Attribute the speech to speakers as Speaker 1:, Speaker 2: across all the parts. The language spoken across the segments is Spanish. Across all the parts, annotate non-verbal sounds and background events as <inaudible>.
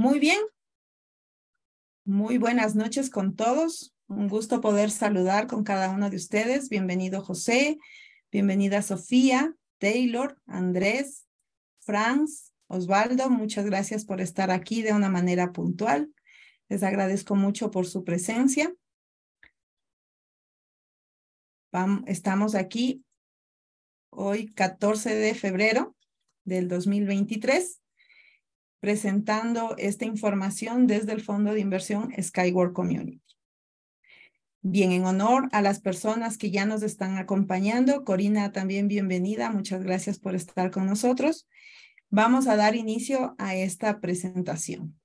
Speaker 1: Muy bien.
Speaker 2: Muy buenas noches con todos. Un gusto poder saludar con cada uno de ustedes. Bienvenido José, bienvenida Sofía, Taylor, Andrés, Franz, Osvaldo. Muchas gracias por estar aquí de una manera puntual. Les agradezco mucho por su presencia. estamos aquí hoy 14 de febrero del 2023 presentando esta información desde el fondo de inversión Skyward Community. Bien, en honor a las personas que ya nos están acompañando, Corina también bienvenida, muchas gracias por estar con nosotros. Vamos a dar inicio a esta presentación.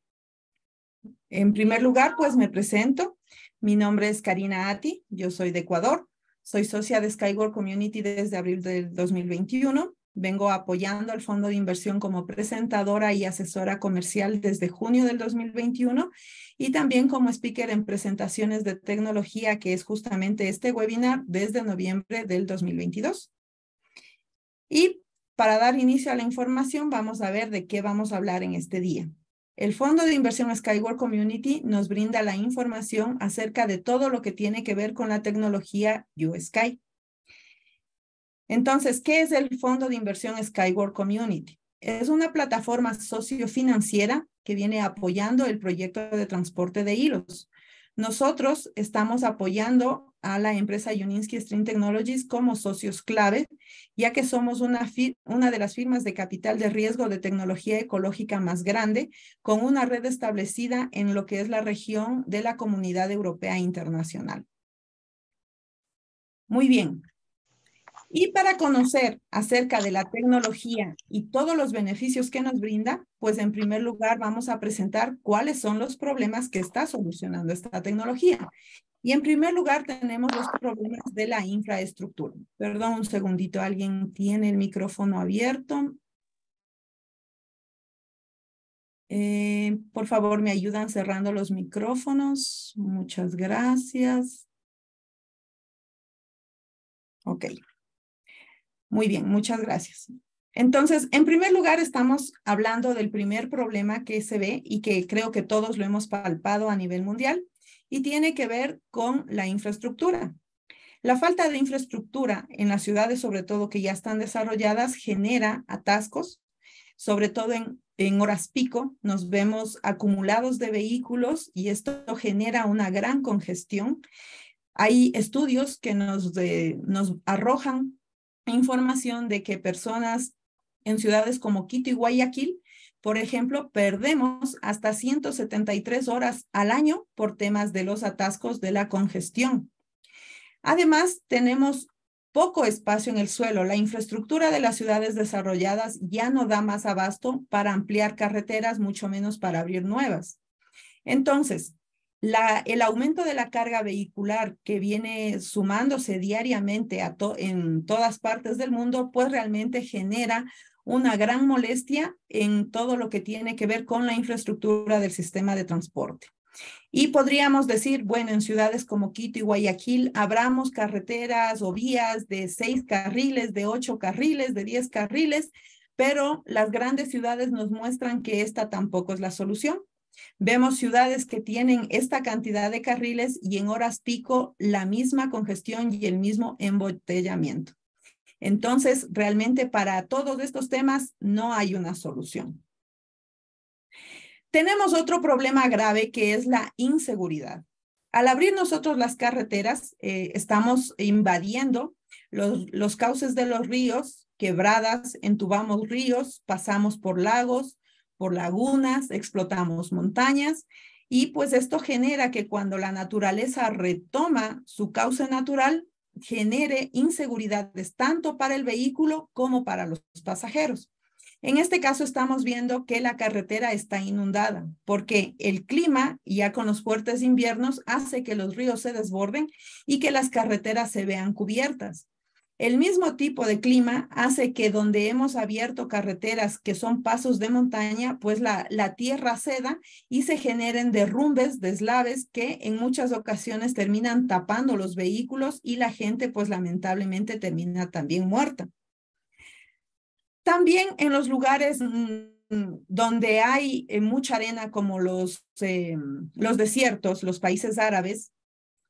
Speaker 2: En primer lugar, pues me presento. Mi nombre es Karina Ati, yo soy de Ecuador, soy socia de Skyward Community desde abril del 2021 Vengo apoyando al fondo de inversión como presentadora y asesora comercial desde junio del 2021 y también como speaker en presentaciones de tecnología, que es justamente este webinar desde noviembre del 2022. Y para dar inicio a la información, vamos a ver de qué vamos a hablar en este día. El Fondo de Inversión Skyward Community nos brinda la información acerca de todo lo que tiene que ver con la tecnología USky. Entonces, ¿qué es el fondo de inversión Skyward Community? Es una plataforma sociofinanciera que viene apoyando el proyecto de transporte de hilos. Nosotros estamos apoyando a la empresa Uninsky Stream Technologies como socios clave, ya que somos una de las firmas de capital de riesgo de tecnología ecológica más grande, con una red establecida en lo que es la región de la Comunidad Europea Internacional. Muy bien, y para conocer acerca de la tecnología y todos los beneficios que nos brinda, pues en primer lugar vamos a presentar cuáles son los problemas que está solucionando esta tecnología. Y en primer lugar tenemos los problemas de la infraestructura. Perdón un segundito, alguien tiene el micrófono abierto. Eh, por favor, me ayudan cerrando los micrófonos. Muchas gracias. Ok. Muy bien, muchas gracias. Entonces, en primer lugar, estamos hablando del primer problema que se ve y que creo que todos lo hemos palpado a nivel mundial y tiene que ver con la infraestructura. La falta de infraestructura en las ciudades, sobre todo que ya están desarrolladas, genera atascos, sobre todo en, en horas pico, nos vemos acumulados de vehículos y esto genera una gran congestión. Hay estudios que nos, nos arrojan información de que personas en ciudades como Quito y Guayaquil, por ejemplo, perdemos hasta 173 horas al año por temas de los atascos de la congestión. Además, tenemos poco espacio en el suelo. La infraestructura de las ciudades desarrolladas ya no da más abasto para ampliar carreteras, mucho menos para abrir nuevas. Entonces, el aumento de la carga vehicular que viene sumándose diariamente en todas partes del mundo, pues realmente genera una gran molestia en todo lo que tiene que ver con la infraestructura del sistema de transporte. Y podríamos decir, bueno, en ciudades como Quito y Guayaquil, abramos carreteras o vías de seis carriles, de ocho carriles, de diez carriles, pero las grandes ciudades nos muestran que esta tampoco es la solución. Vemos ciudades que tienen esta cantidad de carriles y en horas pico la misma congestión y el mismo embotellamiento. Entonces, realmente para todos estos temas no hay una solución. Tenemos otro problema grave que es la inseguridad. Al abrir nosotros las carreteras, eh, estamos invadiendo los cauces de los ríos, quebradas, entubamos ríos, pasamos por lagos, por lagunas, explotamos montañas y pues esto genera que cuando la naturaleza retoma su causa natural, genere inseguridades tanto para el vehículo como para los pasajeros. En este caso estamos viendo que la carretera está inundada porque el clima, ya con los fuertes inviernos, hace que los ríos se desborden y que las carreteras se vean cubiertas. El mismo tipo de clima hace que donde hemos abierto carreteras que son pasos de montaña, pues la, la tierra ceda y se generen derrumbes, deslaves que en muchas ocasiones terminan tapando los vehículos y la gente pues lamentablemente termina también muerta. También en los lugares mm, donde hay eh, mucha arena como los, eh, los desiertos, los países árabes,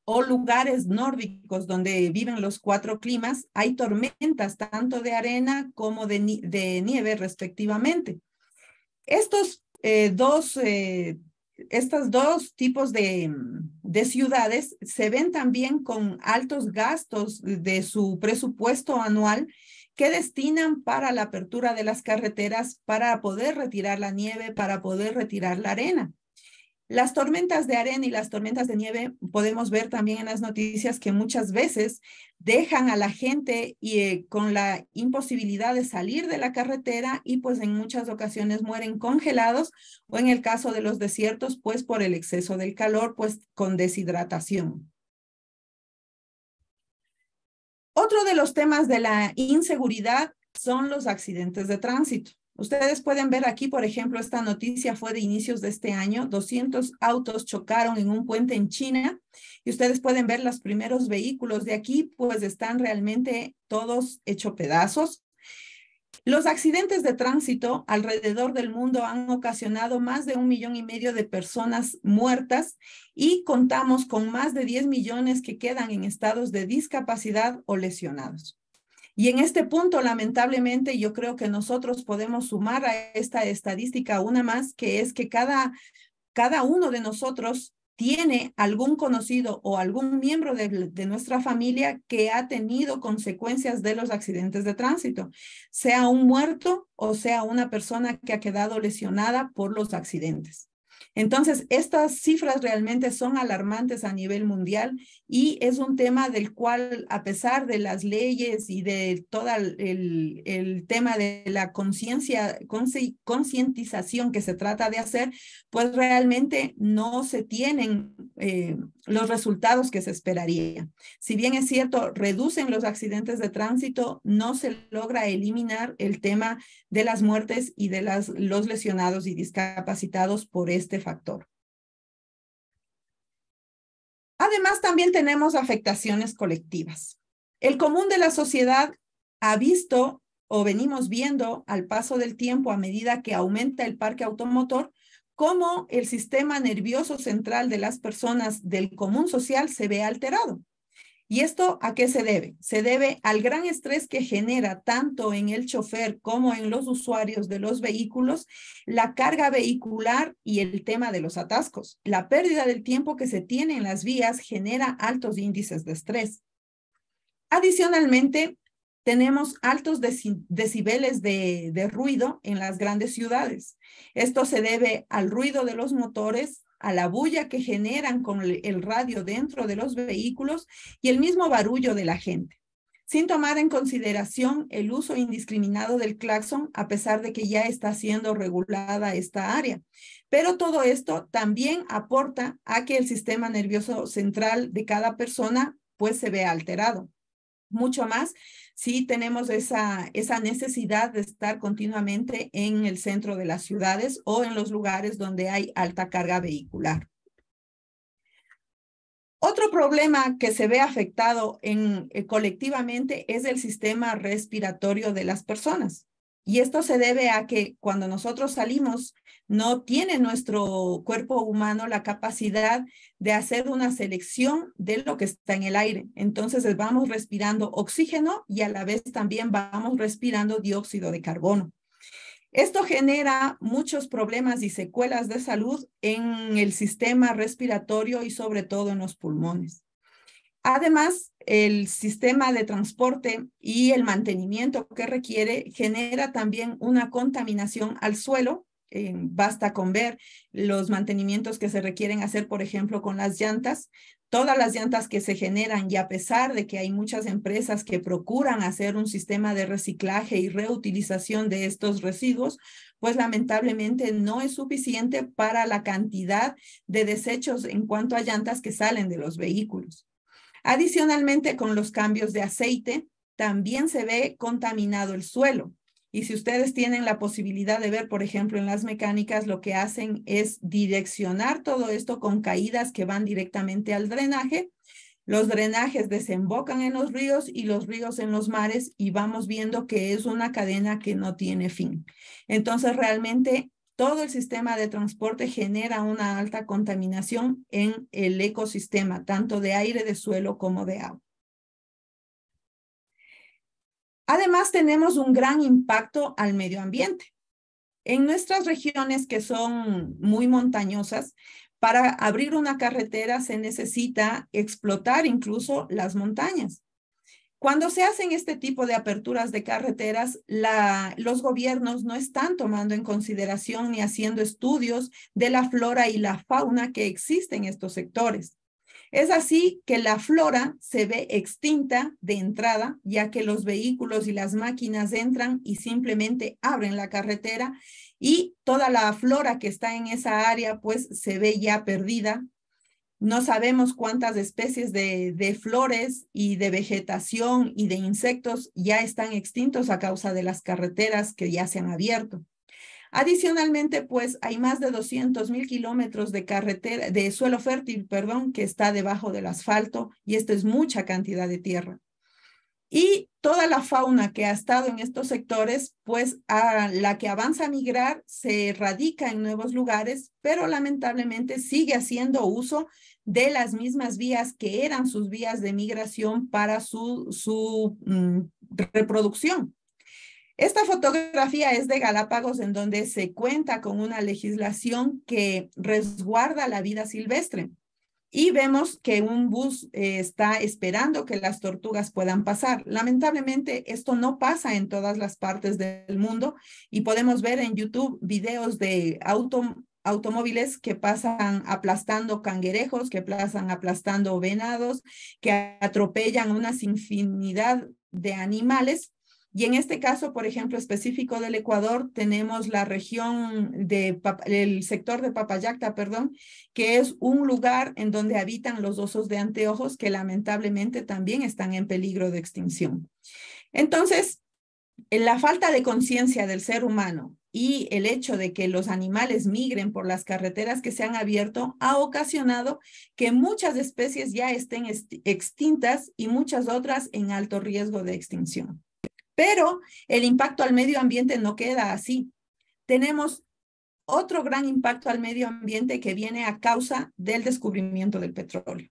Speaker 2: o lugares nórdicos donde viven los cuatro climas, hay tormentas tanto de arena como de, nieve respectivamente. Estos eh, dos, eh, dos tipos de ciudades se ven también con altos gastos de su presupuesto anual que destinan para la apertura de las carreteras para poder retirar la nieve, para poder retirar la arena. Las tormentas de arena y las tormentas de nieve podemos ver también en las noticias que muchas veces dejan a la gente y, eh, con la imposibilidad de salir de la carretera y pues en muchas ocasiones mueren congelados o en el caso de los desiertos pues por el exceso del calor pues con deshidratación. Otro de los temas de la inseguridad son los accidentes de tránsito. Ustedes pueden ver aquí, por ejemplo, esta noticia fue de inicios de este año. 200 autos chocaron en un puente en China y ustedes pueden ver los primeros vehículos de aquí, pues están realmente todos hecho pedazos. Los accidentes de tránsito alrededor del mundo han ocasionado más de un millón y medio de personas muertas y contamos con más de 10 millones que quedan en estados de discapacidad o lesionados. Y en este punto, lamentablemente, yo creo que nosotros podemos sumar a esta estadística una más, que es que cada, cada uno de nosotros tiene algún conocido o algún miembro de, de, nuestra familia que ha tenido consecuencias de los accidentes de tránsito, sea un muerto o sea una persona que ha quedado lesionada por los accidentes. Entonces, estas cifras realmente son alarmantes a nivel mundial y es un tema del cual, a pesar de las leyes y de todo el, tema de la conciencia, concientización que se trata de hacer, pues realmente no se tienen eh, los resultados que se esperaría. Si bien es cierto, reducen los accidentes de tránsito, no se logra eliminar el tema de las muertes y de las, los lesionados y discapacitados por este factor. Además, también tenemos afectaciones colectivas. El común de la sociedad ha visto o venimos viendo al paso del tiempo a medida que aumenta el parque automotor, cómo el sistema nervioso central de las personas del común social se ve alterado. ¿Y esto a qué se debe? Se debe al gran estrés que genera tanto en el chofer como en los usuarios de los vehículos, la carga vehicular y el tema de los atascos. La pérdida del tiempo que se tiene en las vías genera altos índices de estrés. Adicionalmente, tenemos altos decibeles de ruido en las grandes ciudades. Esto se debe al ruido de los motores, a la bulla que generan con el radio dentro de los vehículos y el mismo barullo de la gente, sin tomar en consideración el uso indiscriminado del claxon a pesar de que ya está siendo regulada esta área. Pero todo esto también aporta a que el sistema nervioso central de cada persona pues se vea alterado. Mucho más sí tenemos esa, esa necesidad de estar continuamente en el centro de las ciudades o en los lugares donde hay alta carga vehicular. Otro problema que se ve afectado en, eh, colectivamente es el sistema respiratorio de las personas. Y esto se debe a que cuando nosotros salimos, no tiene nuestro cuerpo humano la capacidad de hacer una selección de lo que está en el aire. Entonces vamos respirando oxígeno y a la vez también vamos respirando dióxido de carbono. Esto genera muchos problemas y secuelas de salud en el sistema respiratorio y sobre todo en los pulmones. Además, el sistema de transporte y el mantenimiento que requiere genera también una contaminación al suelo. Eh, basta con ver los mantenimientos que se requieren hacer, por ejemplo, con las llantas. Todas las llantas que se generan y a pesar de que hay muchas empresas que procuran hacer un sistema de reciclaje y reutilización de estos residuos, pues lamentablemente no es suficiente para la cantidad de desechos en cuanto a llantas que salen de los vehículos. Adicionalmente, con los cambios de aceite, también se ve contaminado el suelo. Y si ustedes tienen la posibilidad de ver, por ejemplo, en las mecánicas, lo que hacen es direccionar todo esto con caídas que van directamente al drenaje. Los drenajes desembocan en los ríos y los ríos en los mares y vamos viendo que es una cadena que no tiene fin. Entonces, realmente todo el sistema de transporte genera una alta contaminación en el ecosistema, tanto de aire, de suelo como de agua. Además, tenemos un gran impacto al medio ambiente. En nuestras regiones que son muy montañosas, para abrir una carretera se necesita explotar incluso las montañas. Cuando se hacen este tipo de aperturas de carreteras, los gobiernos no están tomando en consideración ni haciendo estudios de la flora y la fauna que existe en estos sectores. Es así que la flora se ve extinta de entrada, ya que los vehículos y las máquinas entran y simplemente abren la carretera y toda la flora que está en esa área pues se ve ya perdida no sabemos cuántas especies de, flores y de vegetación y de insectos ya están extintos a causa de las carreteras que ya se han abierto. Adicionalmente, pues hay más de 200 mil kilómetros de carretera, de suelo fértil, perdón, que está debajo del asfalto y esto es mucha cantidad de tierra. Y toda la fauna que ha estado en estos sectores, pues a la que avanza a migrar, se radica en nuevos lugares, pero lamentablemente sigue haciendo uso de las mismas vías que eran sus vías de migración para su, mm, reproducción. Esta fotografía es de Galápagos, en donde se cuenta con una legislación que resguarda la vida silvestre y vemos que un bus eh, está esperando que las tortugas puedan pasar. Lamentablemente, esto no pasa en todas las partes del mundo y podemos ver en YouTube videos de automóviles que pasan aplastando canguerejos, que pasan aplastando venados, que atropellan una infinidad de animales y en este caso, por ejemplo, específico del Ecuador, tenemos la región del el sector de Papayacta, perdón, que es un lugar en donde habitan los osos de anteojos que lamentablemente también están en peligro de extinción. Entonces, la falta de conciencia del ser humano y el hecho de que los animales migren por las carreteras que se han abierto ha ocasionado que muchas especies ya estén extintas y muchas otras en alto riesgo de extinción. Pero el impacto al medio ambiente no queda así. Tenemos otro gran impacto al medio ambiente que viene a causa del descubrimiento del petróleo.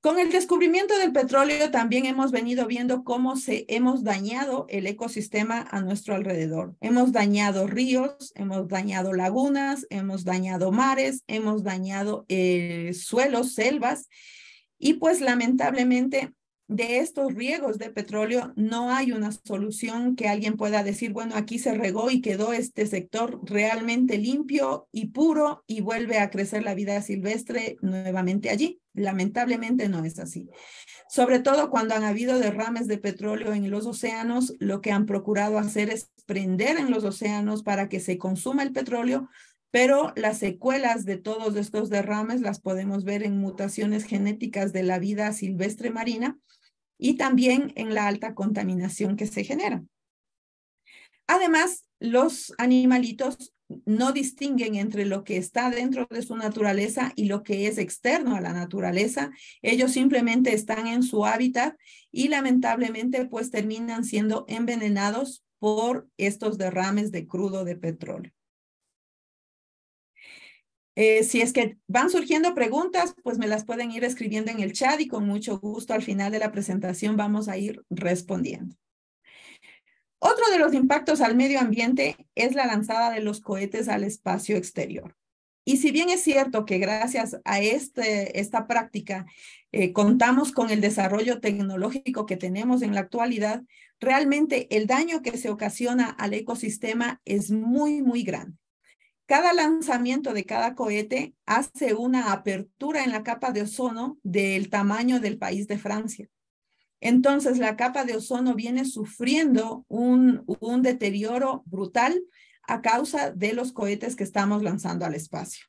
Speaker 2: Con el descubrimiento del petróleo también hemos venido viendo cómo se hemos dañado el ecosistema a nuestro alrededor. Hemos dañado ríos, hemos dañado lagunas, hemos dañado mares, hemos dañado eh, suelos, selvas y pues lamentablemente de estos riegos de petróleo no hay una solución que alguien pueda decir, bueno, aquí se regó y quedó este sector realmente limpio y puro y vuelve a crecer la vida silvestre nuevamente allí. Lamentablemente no es así. Sobre todo cuando han habido derrames de petróleo en los océanos, lo que han procurado hacer es prender en los océanos para que se consuma el petróleo, pero las secuelas de todos estos derrames las podemos ver en mutaciones genéticas de la vida silvestre marina y también en la alta contaminación que se genera. Además, los animalitos no distinguen entre lo que está dentro de su naturaleza y lo que es externo a la naturaleza. Ellos simplemente están en su hábitat y lamentablemente pues terminan siendo envenenados por estos derrames de crudo de petróleo. Eh, si es que van surgiendo preguntas, pues me las pueden ir escribiendo en el chat y con mucho gusto al final de la presentación vamos a ir respondiendo. Otro de los impactos al medio ambiente es la lanzada de los cohetes al espacio exterior. Y si bien es cierto que gracias a este, esta práctica eh, contamos con el desarrollo tecnológico que tenemos en la actualidad, realmente el daño que se ocasiona al ecosistema es muy, muy grande. Cada lanzamiento de cada cohete hace una apertura en la capa de ozono del tamaño del país de Francia. Entonces, la capa de ozono viene sufriendo un, un deterioro brutal a causa de los cohetes que estamos lanzando al espacio.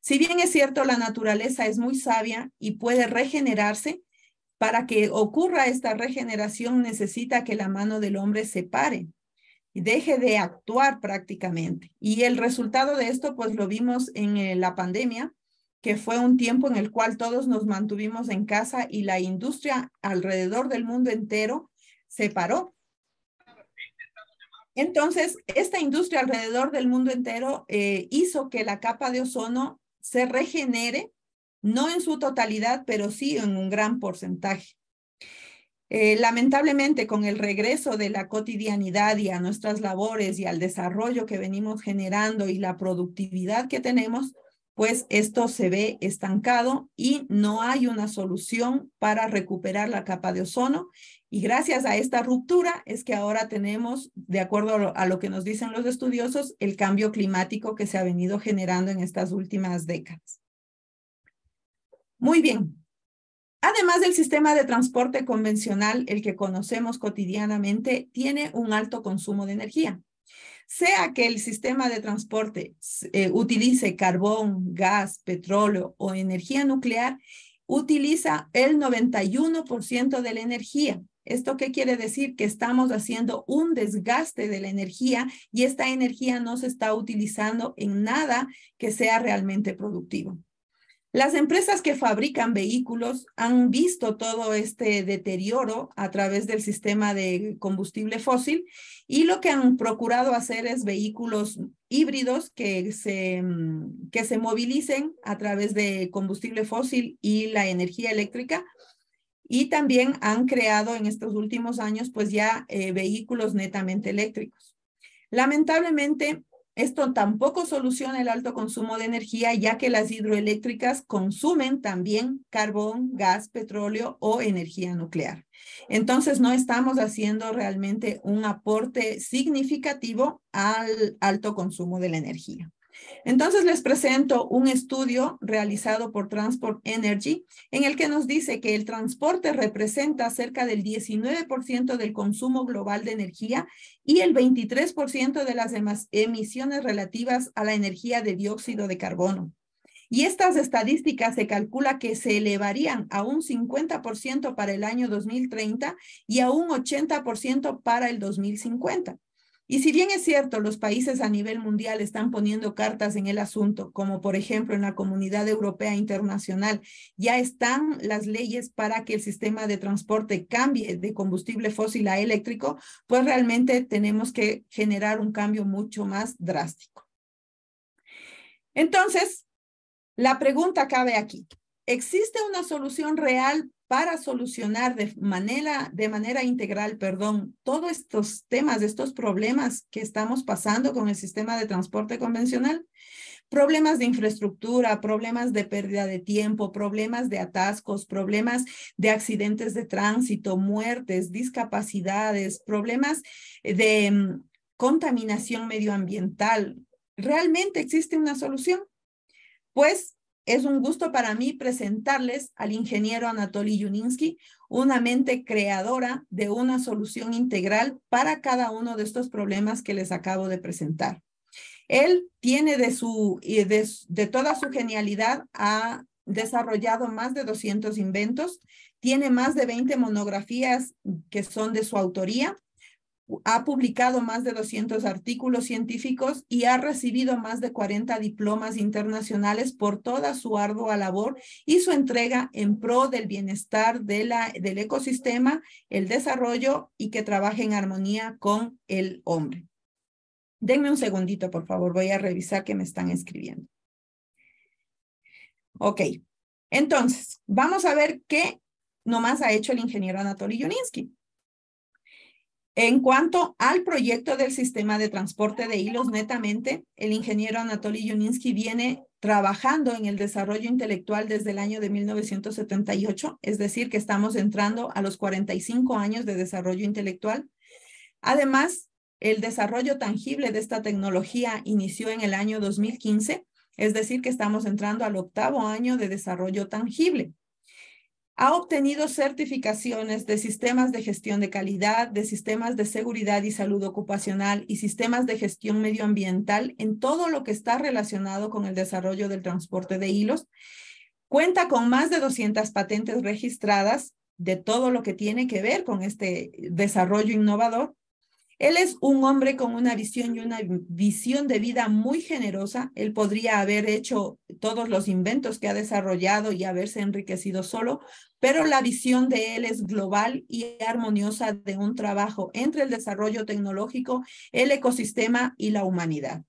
Speaker 2: Si bien es cierto, la naturaleza es muy sabia y puede regenerarse, para que ocurra esta regeneración necesita que la mano del hombre se pare, deje de actuar prácticamente. Y el resultado de esto, pues lo vimos en eh, la pandemia, que fue un tiempo en el cual todos nos mantuvimos en casa y la industria alrededor del mundo entero se paró. Entonces, esta industria alrededor del mundo entero eh, hizo que la capa de ozono se regenere, no en su totalidad, pero sí en un gran porcentaje. Eh, lamentablemente, con el regreso de la cotidianidad y a nuestras labores y al desarrollo que venimos generando y la productividad que tenemos, pues esto se ve estancado y no hay una solución para recuperar la capa de ozono. Y gracias a esta ruptura es que ahora tenemos, de acuerdo a lo que nos dicen los estudiosos, el cambio climático que se ha venido generando en estas últimas décadas. Muy bien, Además del sistema de transporte convencional, el que conocemos cotidianamente, tiene un alto consumo de energía. Sea que el sistema de transporte eh, utilice carbón, gas, petróleo o energía nuclear, utiliza el 91% de la energía. ¿Esto qué quiere decir? Que estamos haciendo un desgaste de la energía y esta energía no se está utilizando en nada que sea realmente productivo. Las empresas que fabrican vehículos han visto todo este deterioro a través del sistema de combustible fósil y lo que han procurado hacer es vehículos híbridos que se, mm, que se movilicen a través de combustible fósil y la energía eléctrica. Y también han creado en estos últimos años pues ya eh, vehículos netamente eléctricos. Lamentablemente, esto tampoco soluciona el alto consumo de energía, ya que las hidroeléctricas consumen también carbón, gas, petróleo o energía nuclear. Entonces, no estamos haciendo realmente un aporte significativo al alto consumo de la energía. Entonces les presento un estudio realizado por Transport Energy en el que nos dice que el transporte representa cerca del 19% del consumo global de energía y el 23% de las demás emisiones relativas a la energía de dióxido de carbono. Y estas estadísticas se calcula que se elevarían a un 50% para el año 2030 y a un 80% para el 2050. Y si bien es cierto, los países a nivel mundial están poniendo cartas en el asunto, como por ejemplo en la Comunidad Europea Internacional, ya están las leyes para que el sistema de transporte cambie de combustible fósil a eléctrico, pues realmente tenemos que generar un cambio mucho más drástico. Entonces, la pregunta cabe aquí. ¿Existe una solución real para solucionar de manera, de manera integral, perdón, todos estos temas, estos problemas que estamos pasando con el sistema de transporte convencional, problemas de infraestructura, problemas de pérdida de tiempo, problemas de atascos, problemas de accidentes de tránsito, muertes, discapacidades, problemas de mm, contaminación medioambiental. ¿Realmente existe una solución? Pues es un gusto para mí presentarles al ingeniero Anatoly Yuninsky, una mente creadora de una solución integral para cada uno de estos problemas que les acabo de presentar. Él tiene de, su, de toda su genialidad, ha desarrollado más de 200 inventos, tiene más de 20 monografías que son de su autoría ha publicado más de 200 artículos científicos y ha recibido más de 40 diplomas internacionales por toda su ardua labor y su entrega en pro del bienestar de la, del ecosistema, el desarrollo y que trabaje en armonía con el hombre. Denme un segundito, por favor, voy a revisar que me están escribiendo. Ok, entonces, vamos a ver qué nomás ha hecho el ingeniero Anatoly Yuninsky. En cuanto al proyecto del sistema de transporte de hilos, netamente, el ingeniero Anatoly Yuninsky viene trabajando en el desarrollo intelectual desde el año de 1978, es decir, que estamos entrando a los 45 años de desarrollo intelectual. Además, el desarrollo tangible de esta tecnología inició en el año 2015, es decir, que estamos entrando al octavo año de desarrollo tangible. Ha obtenido certificaciones de sistemas de gestión de calidad, de sistemas de seguridad y salud ocupacional y sistemas de gestión medioambiental en todo lo que está relacionado con el desarrollo del transporte de hilos. Cuenta con más de 200 patentes registradas de todo lo que tiene que ver con este desarrollo innovador él es un hombre con una visión y una visión de vida muy generosa. Él podría haber hecho todos los inventos que ha desarrollado y haberse enriquecido solo, pero la visión de él es global y armoniosa de un trabajo entre el desarrollo tecnológico, el ecosistema y la humanidad.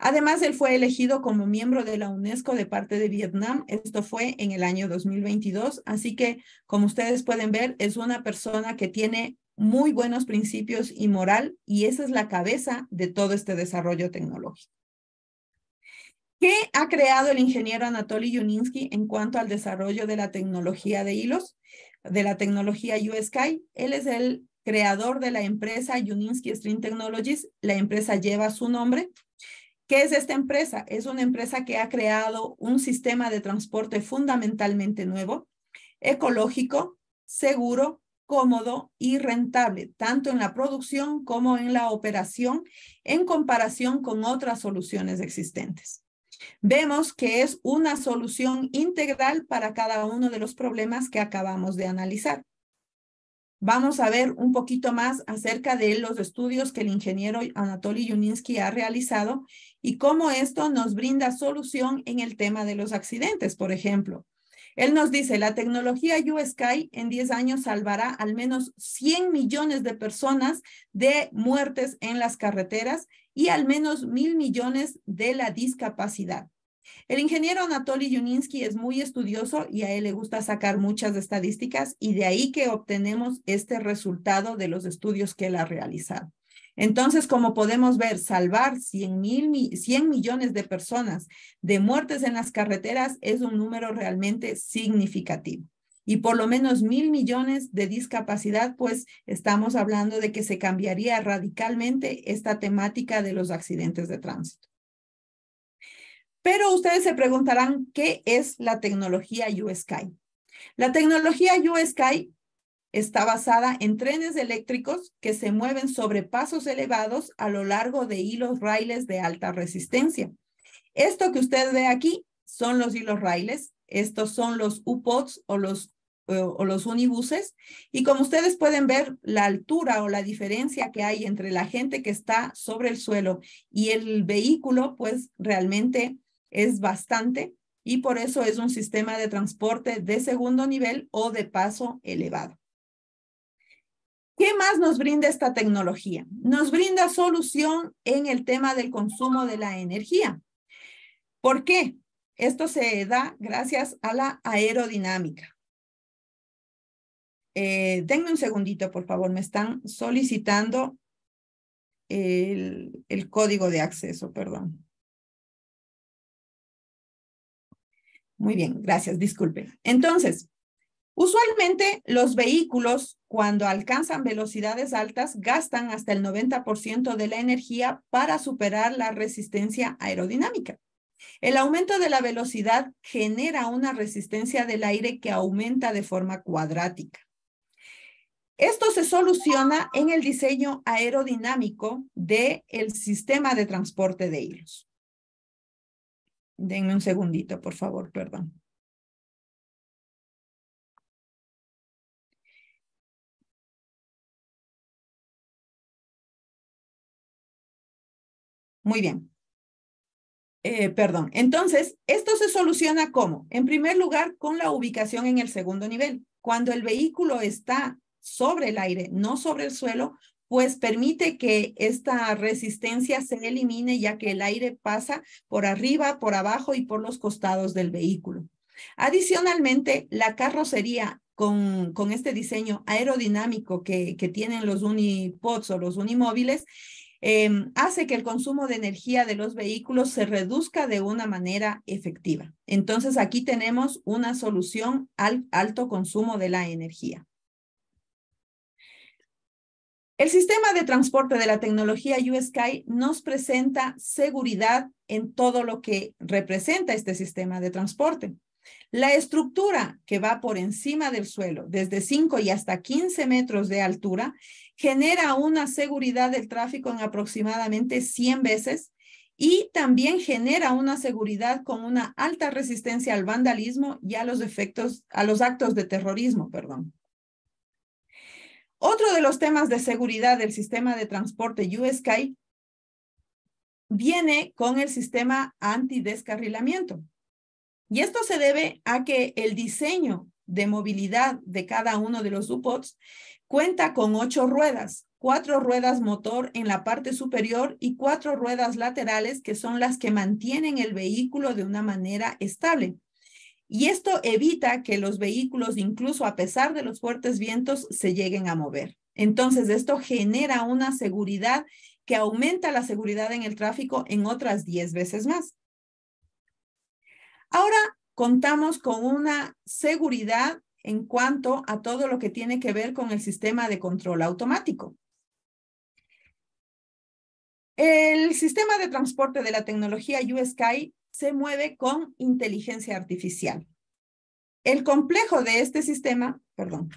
Speaker 2: Además, él fue elegido como miembro de la UNESCO de parte de Vietnam. Esto fue en el año 2022. Así que, como ustedes pueden ver, es una persona que tiene muy buenos principios y moral, y esa es la cabeza de todo este desarrollo tecnológico. ¿Qué ha creado el ingeniero Anatoly Juninsky en cuanto al desarrollo de la tecnología de hilos, de la tecnología USky? Él es el creador de la empresa Juninsky Stream Technologies, la empresa lleva su nombre. ¿Qué es esta empresa? Es una empresa que ha creado un sistema de transporte fundamentalmente nuevo, ecológico, seguro cómodo y rentable, tanto en la producción como en la operación, en comparación con otras soluciones existentes. Vemos que es una solución integral para cada uno de los problemas que acabamos de analizar. Vamos a ver un poquito más acerca de los estudios que el ingeniero Anatoly Yuninsky ha realizado y cómo esto nos brinda solución en el tema de los accidentes, por ejemplo él nos dice, la tecnología Sky en 10 años salvará al menos 100 millones de personas de muertes en las carreteras y al menos mil millones de la discapacidad. El ingeniero Anatoly Yuninsky es muy estudioso y a él le gusta sacar muchas estadísticas y de ahí que obtenemos este resultado de los estudios que él ha realizado. Entonces, como podemos ver, salvar 100, millones de personas de muertes en las carreteras es un número realmente significativo. Y por lo menos mil millones de discapacidad, pues estamos hablando de que se cambiaría radicalmente esta temática de los accidentes de tránsito. Pero ustedes se preguntarán, ¿qué es la tecnología USky? La tecnología USky Está basada en trenes eléctricos que se mueven sobre pasos elevados a lo largo de hilos raíles de alta resistencia. Esto que usted ve aquí son los hilos raíles, estos son los U-pods o los, eh, o los unibuses. Y como ustedes pueden ver, la altura o la diferencia que hay entre la gente que está sobre el suelo y el vehículo, pues realmente es bastante y por eso es un sistema de transporte de segundo nivel o de paso elevado. ¿Qué más nos brinda esta tecnología? Nos brinda solución en el tema del consumo de la energía. ¿Por qué? Esto se da gracias a la aerodinámica. Eh, denme un segundito, por favor. Me están solicitando el, el código de acceso, perdón. Muy bien, gracias, disculpe. Entonces, Usualmente los vehículos cuando alcanzan velocidades altas gastan hasta el 90% de la energía para superar la resistencia aerodinámica. El aumento de la velocidad genera una resistencia del aire que aumenta de forma cuadrática. Esto se soluciona en el diseño aerodinámico del sistema de transporte de hilos. Denme un
Speaker 1: segundito, por favor, perdón.
Speaker 2: Muy bien. Eh, perdón. Entonces, esto se soluciona ¿cómo? en primer lugar, con la ubicación en el segundo nivel. Cuando el vehículo está sobre el aire, no sobre el suelo, pues permite que esta resistencia se elimine ya que el aire pasa por arriba, por abajo y por los costados del vehículo. Adicionalmente, la carrocería con, con este diseño aerodinámico que, que tienen los unipods o los unimóviles Em, hace que el consumo de energía de los vehículos se reduzca de una manera efectiva. Entonces, aquí tenemos una solución al alto consumo de la energía. El sistema de transporte de la tecnología Sky nos presenta seguridad en todo lo que representa este sistema de transporte. La estructura que va por encima del suelo, desde 5 y hasta 15 metros de altura, genera una seguridad del tráfico en aproximadamente 100 veces y también genera una seguridad con una alta resistencia al vandalismo y a los efectos, a los actos de terrorismo, perdón. Otro de los temas de seguridad del sistema de transporte Sky viene con el sistema antidescarrilamiento. Y esto se debe a que el diseño de movilidad de cada uno de los UPOTs Cuenta con ocho ruedas, cuatro ruedas motor en la parte superior y cuatro ruedas laterales que son las que mantienen el vehículo de una manera estable. Y esto evita que los vehículos, incluso a pesar de los fuertes vientos, se lleguen a mover. Entonces, esto genera una seguridad que aumenta la seguridad en el tráfico en otras 10 veces más. Ahora contamos con una seguridad en cuanto a todo lo que tiene que ver con el sistema de control automático. El sistema de transporte de la tecnología U-Sky se mueve con inteligencia artificial. El complejo de este sistema, perdón,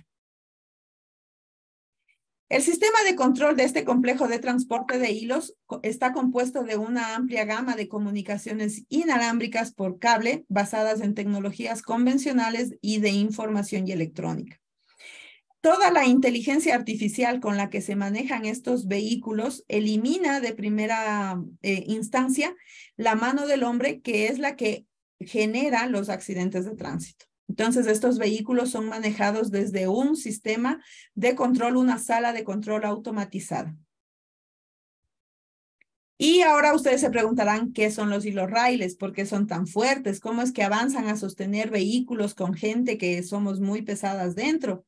Speaker 2: el sistema de control de este complejo de transporte de hilos está compuesto de una amplia gama de comunicaciones inalámbricas por cable basadas en tecnologías convencionales y de información y electrónica. Toda la inteligencia artificial con la que se manejan estos vehículos elimina de primera eh, instancia la mano del hombre que es la que genera los accidentes de tránsito. Entonces, estos vehículos son manejados desde un sistema de control, una sala de control automatizada. Y ahora ustedes se preguntarán qué son los hilos raíles, por qué son tan fuertes, cómo es que avanzan a sostener vehículos con gente que somos muy pesadas dentro.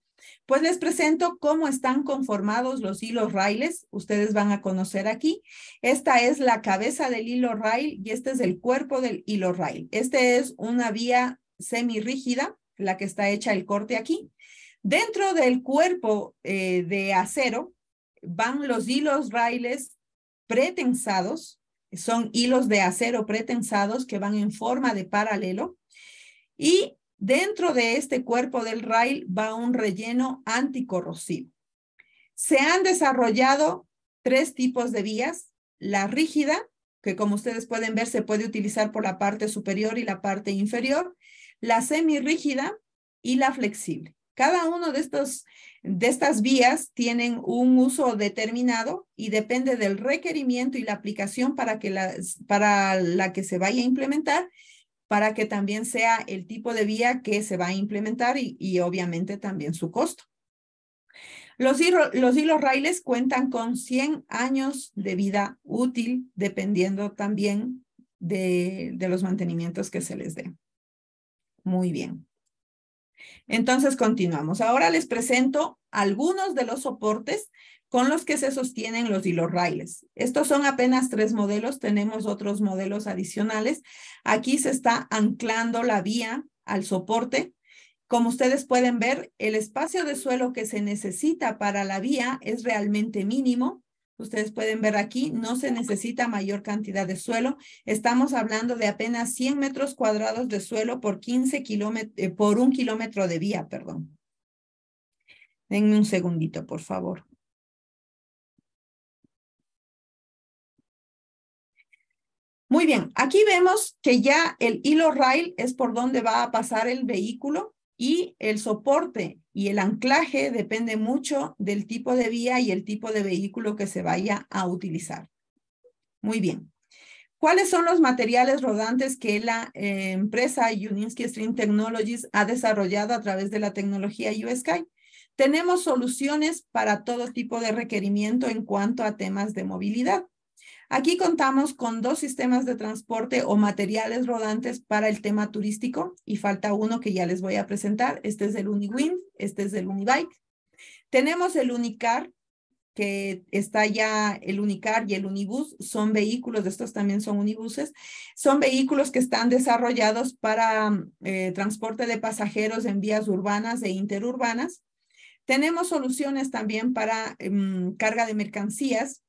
Speaker 2: Pues les presento cómo están conformados los hilos raíles. Ustedes van a conocer aquí. Esta es la cabeza del hilo rail y este es el cuerpo del hilo rail. Este es una vía semirrígida, la que está hecha el corte aquí. Dentro del cuerpo eh, de acero van los hilos railes pretensados, son hilos de acero pretensados que van en forma de paralelo. Y dentro de este cuerpo del rail va un relleno anticorrosivo. Se han desarrollado tres tipos de vías, la rígida, que como ustedes pueden ver se puede utilizar por la parte superior y la parte inferior, la semirrígida y la flexible. Cada uno de, estos, de estas vías tienen un uso determinado y depende del requerimiento y la aplicación para, que para la que se vaya a implementar, para que también sea el tipo de vía que se va a implementar y, obviamente también su costo. Los, hilos, los raíles cuentan con 100 años de vida útil, dependiendo también de, de los mantenimientos que se les dé. Muy bien. Entonces continuamos. Ahora les presento algunos de los soportes con los que se sostienen los hilos raíles. Estos son apenas tres modelos, tenemos otros modelos adicionales. Aquí se está anclando la vía al soporte. Como ustedes pueden ver, el espacio de suelo que se necesita para la vía es realmente mínimo. Ustedes pueden ver aquí, no se necesita mayor cantidad de suelo. Estamos hablando de apenas 100 metros cuadrados de suelo por 15 kilómetros, eh, por un kilómetro de vía, perdón. Denme un segundito, por favor. Muy bien, aquí vemos que ya el hilo rail es por donde va a pasar el vehículo. Y el soporte y el anclaje depende mucho del tipo de vía y el tipo de vehículo que se vaya a utilizar. Muy bien. ¿Cuáles son los materiales rodantes que la eh, empresa Uninsky Stream Technologies ha desarrollado a través de la tecnología USky? Tenemos soluciones para todo tipo de requerimiento en cuanto a temas de movilidad. Aquí contamos con dos sistemas de transporte o materiales rodantes para el tema turístico y falta uno que ya les voy a presentar. Este es el UniWind, este es el UniBike. Tenemos el UniCar, que está ya el Unicar y el Unibus, son vehículos, estos también son Unibuses, son vehículos que están desarrollados para eh, transporte de pasajeros en vías urbanas e interurbanas. Tenemos soluciones también para em, carga de mercancías,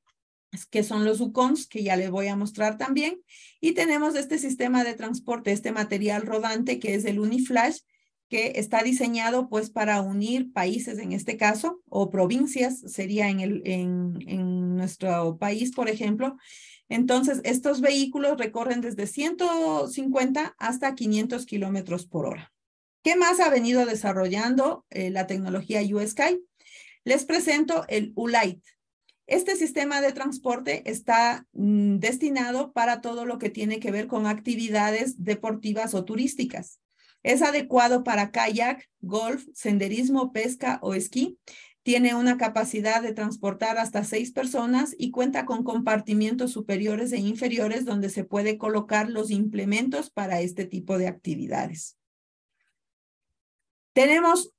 Speaker 2: que son los UCONs, que ya les voy a mostrar también. Y tenemos este sistema de transporte, este material rodante que es el Uniflash, que está diseñado pues para unir países en este caso, o provincias, sería en, el, en, nuestro país, por ejemplo. Entonces, estos vehículos recorren desde 150 hasta 500 kilómetros por hora. ¿Qué más ha venido desarrollando eh, la tecnología USky? Les presento el ULITE, este sistema de transporte está mm, destinado para todo lo que tiene que ver con actividades deportivas o turísticas. Es adecuado para kayak, golf, senderismo, pesca o esquí. Tiene una capacidad de transportar hasta seis personas y cuenta con compartimientos superiores e inferiores donde se puede colocar los implementos para este tipo de actividades. Tenemos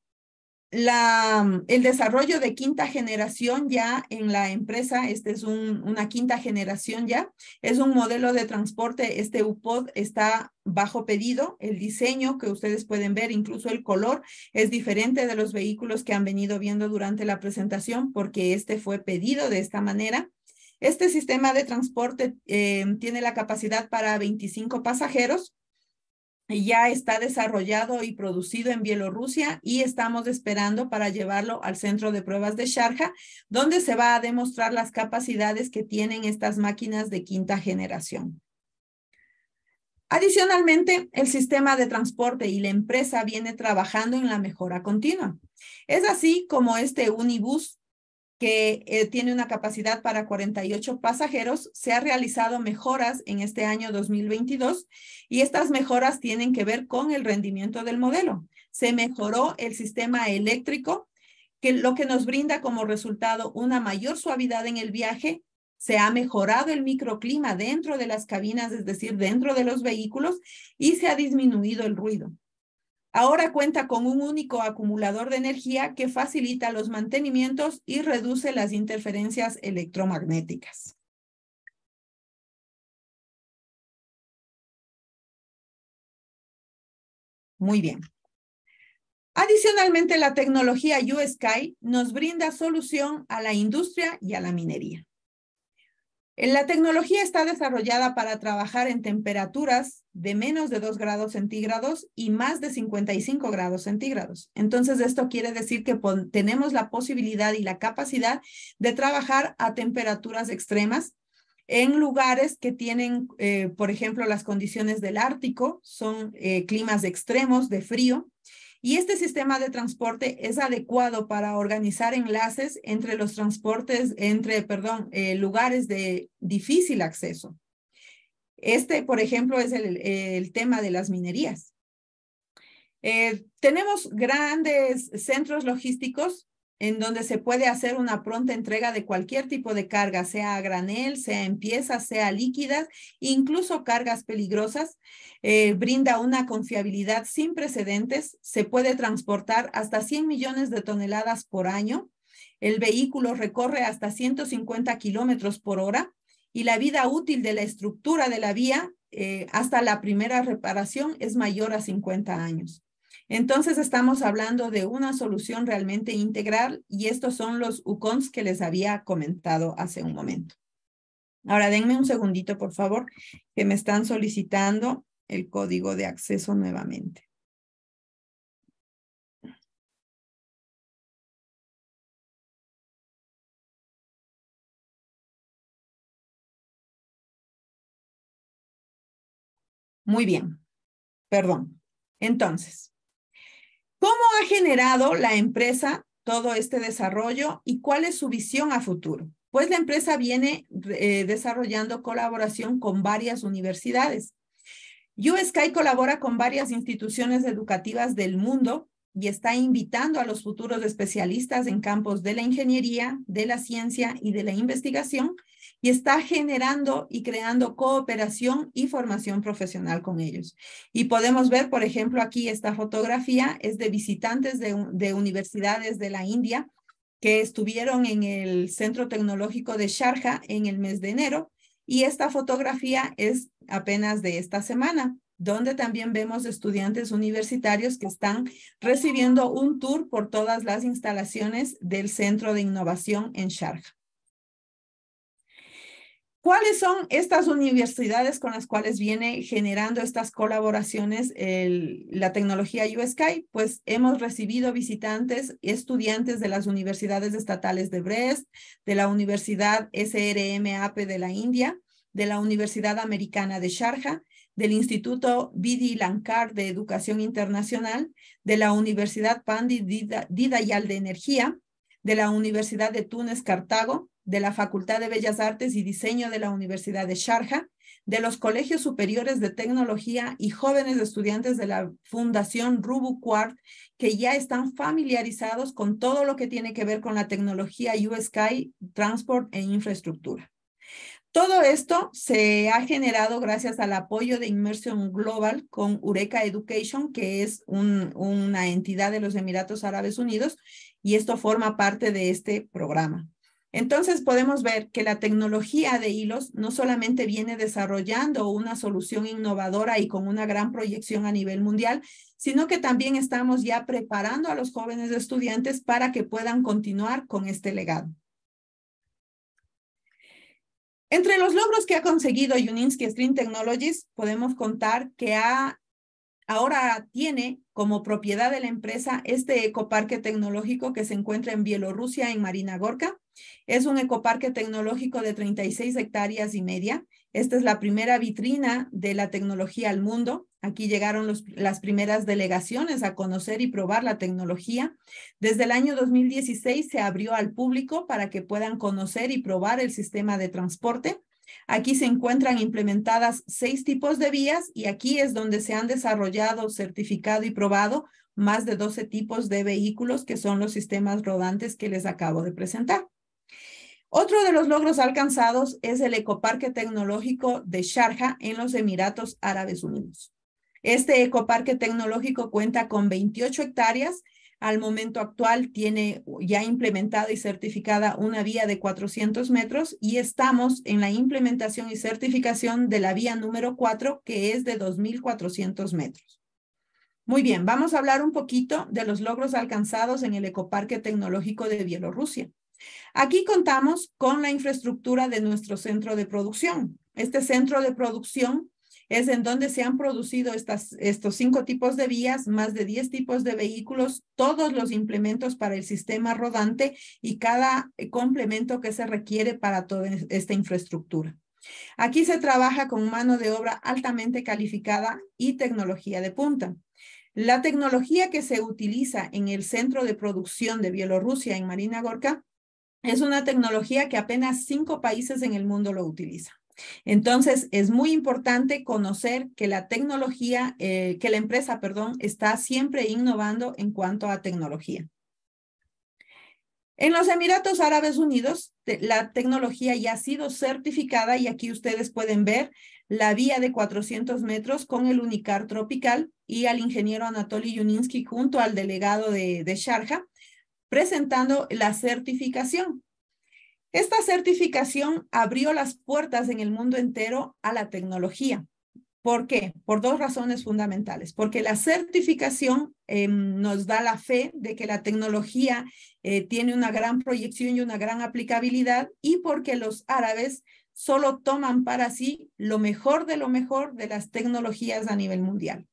Speaker 2: la, el desarrollo de quinta generación ya en la empresa, este es una quinta generación ya, es un modelo de transporte, este UPOD está bajo pedido, el diseño que ustedes pueden ver, incluso el color, es diferente de los vehículos que han venido viendo durante la presentación porque este fue pedido de esta manera. Este sistema de transporte eh, tiene la capacidad para 25 pasajeros ya está desarrollado y producido en Bielorrusia y estamos esperando para llevarlo al centro de pruebas de Sharjah, donde se va a demostrar las capacidades que tienen estas máquinas de quinta generación. Adicionalmente, el sistema de transporte y la empresa viene trabajando en la mejora continua. Es así como este Unibus que eh, tiene una capacidad para 48 pasajeros, se ha realizado mejoras en este año 2022 y estas mejoras tienen que ver con el rendimiento del modelo. Se mejoró el sistema eléctrico, que lo que nos brinda como resultado una mayor suavidad en el viaje. Se ha mejorado el microclima dentro de las cabinas, es decir, dentro de los vehículos, y se ha disminuido el ruido. Ahora cuenta con un único acumulador de energía que facilita los mantenimientos y reduce las interferencias electromagnéticas. Muy bien. Adicionalmente, la tecnología U-Sky nos brinda solución a la industria y a la minería. Eh, la tecnología está desarrollada para trabajar en temperaturas de menos de 2 grados centígrados y más de 55 grados centígrados. Entonces, esto quiere decir que tenemos la posibilidad y la capacidad de trabajar a temperaturas extremas en lugares que tienen, eh, por ejemplo, las condiciones del Ártico, son eh, climas extremos de frío y este sistema de transporte es adecuado para organizar enlaces entre los transportes, entre, perdón, eh, lugares de difícil acceso. Este, por ejemplo, es el, tema de las minerías. Eh, tenemos grandes centros logísticos en donde se puede hacer una pronta entrega de cualquier tipo de carga, sea a granel, sea en piezas, sea líquidas, incluso cargas peligrosas. Eh, brinda una confiabilidad sin precedentes. Se puede transportar hasta 100 millones de toneladas por año. El vehículo recorre hasta 150 kilómetros por hora y la vida útil de la estructura de la vía eh, hasta la primera reparación es mayor a 50 años. Entonces estamos hablando de una solución realmente integral y estos son los UCONs que les había comentado hace un momento. Ahora denme un segundito, por favor, que me están solicitando el código de acceso
Speaker 1: nuevamente. Muy bien, perdón.
Speaker 2: Entonces, ¿Cómo ha generado la empresa todo este desarrollo y cuál es su visión a futuro? Pues la empresa viene eh, desarrollando colaboración con varias universidades. USky colabora con varias instituciones educativas del mundo y está invitando a los futuros especialistas en campos de la ingeniería, de la ciencia y de la investigación y está generando y creando cooperación y formación profesional con ellos. Y podemos ver, por ejemplo, aquí esta fotografía es de visitantes de, universidades de la India que estuvieron en el Centro Tecnológico de Sharjah en el mes de enero. Y esta fotografía es apenas de esta semana, donde también vemos estudiantes universitarios que están recibiendo un tour por todas las instalaciones del Centro de Innovación en Sharjah. ¿Cuáles son estas universidades con las cuales viene generando estas colaboraciones la tecnología USKY? Pues hemos recibido visitantes, estudiantes de las universidades estatales de Brest, de la Universidad SRMAP de la India, de la Universidad Americana de Sharjah, del Instituto Bidi Lankar de Educación Internacional, de la Universidad Pandit Didayal de Energía, de la Universidad de Túnez Cartago, de la Facultad de Bellas Artes y Diseño de la Universidad de Sharjah, de los Colegios Superiores de Tecnología y jóvenes estudiantes de la Fundación Rubu Quart, que ya están familiarizados con todo lo que tiene que ver con la tecnología Sky, transport e infraestructura. Todo esto se ha generado gracias al apoyo de Inmersion Global con Ureca Education, que es una entidad de los Emiratos Árabes Unidos y esto forma parte de este programa. Entonces podemos ver que la tecnología de hilos no solamente viene desarrollando una solución innovadora y con una gran proyección a nivel mundial, sino que también estamos ya preparando a los jóvenes estudiantes para que puedan continuar con este legado. Entre los logros que ha conseguido Uninsky Stream Technologies, podemos contar que ha ahora tiene como propiedad de la empresa este ecoparque tecnológico que se encuentra en Bielorrusia, en Marina Gorka. Es un ecoparque tecnológico de 36 hectáreas y media. Esta es la primera vitrina de la tecnología al mundo. Aquí llegaron las primeras delegaciones a conocer y probar la tecnología. Desde el año 2016 se abrió al público para que puedan conocer y probar el sistema de transporte. Aquí se encuentran implementadas seis tipos de vías y aquí es donde se han desarrollado, certificado y probado más de 12 tipos de vehículos que son los sistemas rodantes que les acabo de presentar. Otro de los logros alcanzados es el ecoparque tecnológico de Sharjah en los Emiratos Árabes Unidos. Este ecoparque tecnológico cuenta con 28 hectáreas al momento actual tiene ya implementada y certificada una vía de 400 metros y estamos en la implementación y certificación de la vía número 4, que es de 2.400 metros. Muy bien, vamos a hablar un poquito de los logros alcanzados en el Ecoparque Tecnológico de Bielorrusia. Aquí contamos con la infraestructura de nuestro centro de producción. Este centro de producción es en donde se han producido estos cinco tipos de vías, más de diez tipos de vehículos, todos los implementos para el sistema rodante y cada eh, complemento que se requiere para toda esta infraestructura. Aquí se trabaja con mano de obra altamente calificada y tecnología de punta. La tecnología que se utiliza en el centro de producción de Bielorrusia en Marina Gorka es una tecnología que apenas cinco países en el mundo lo utilizan. Entonces, es muy importante conocer que la tecnología, eh, que la empresa, perdón, está siempre innovando en cuanto a tecnología. En los Emiratos Árabes Unidos, la tecnología ya ha sido certificada y aquí ustedes pueden ver la vía de 400 metros con el Unicar Tropical y al ingeniero Anatoly Yuninsky junto al delegado de, de Sharjah presentando la certificación. Esta certificación abrió las puertas en el mundo entero a la tecnología. ¿Por qué? Por dos razones fundamentales. Porque la certificación em, nos da la fe de que la tecnología eh, tiene una gran proyección y una gran aplicabilidad y porque los árabes solo toman para sí lo mejor de lo mejor de las tecnologías a nivel mundial.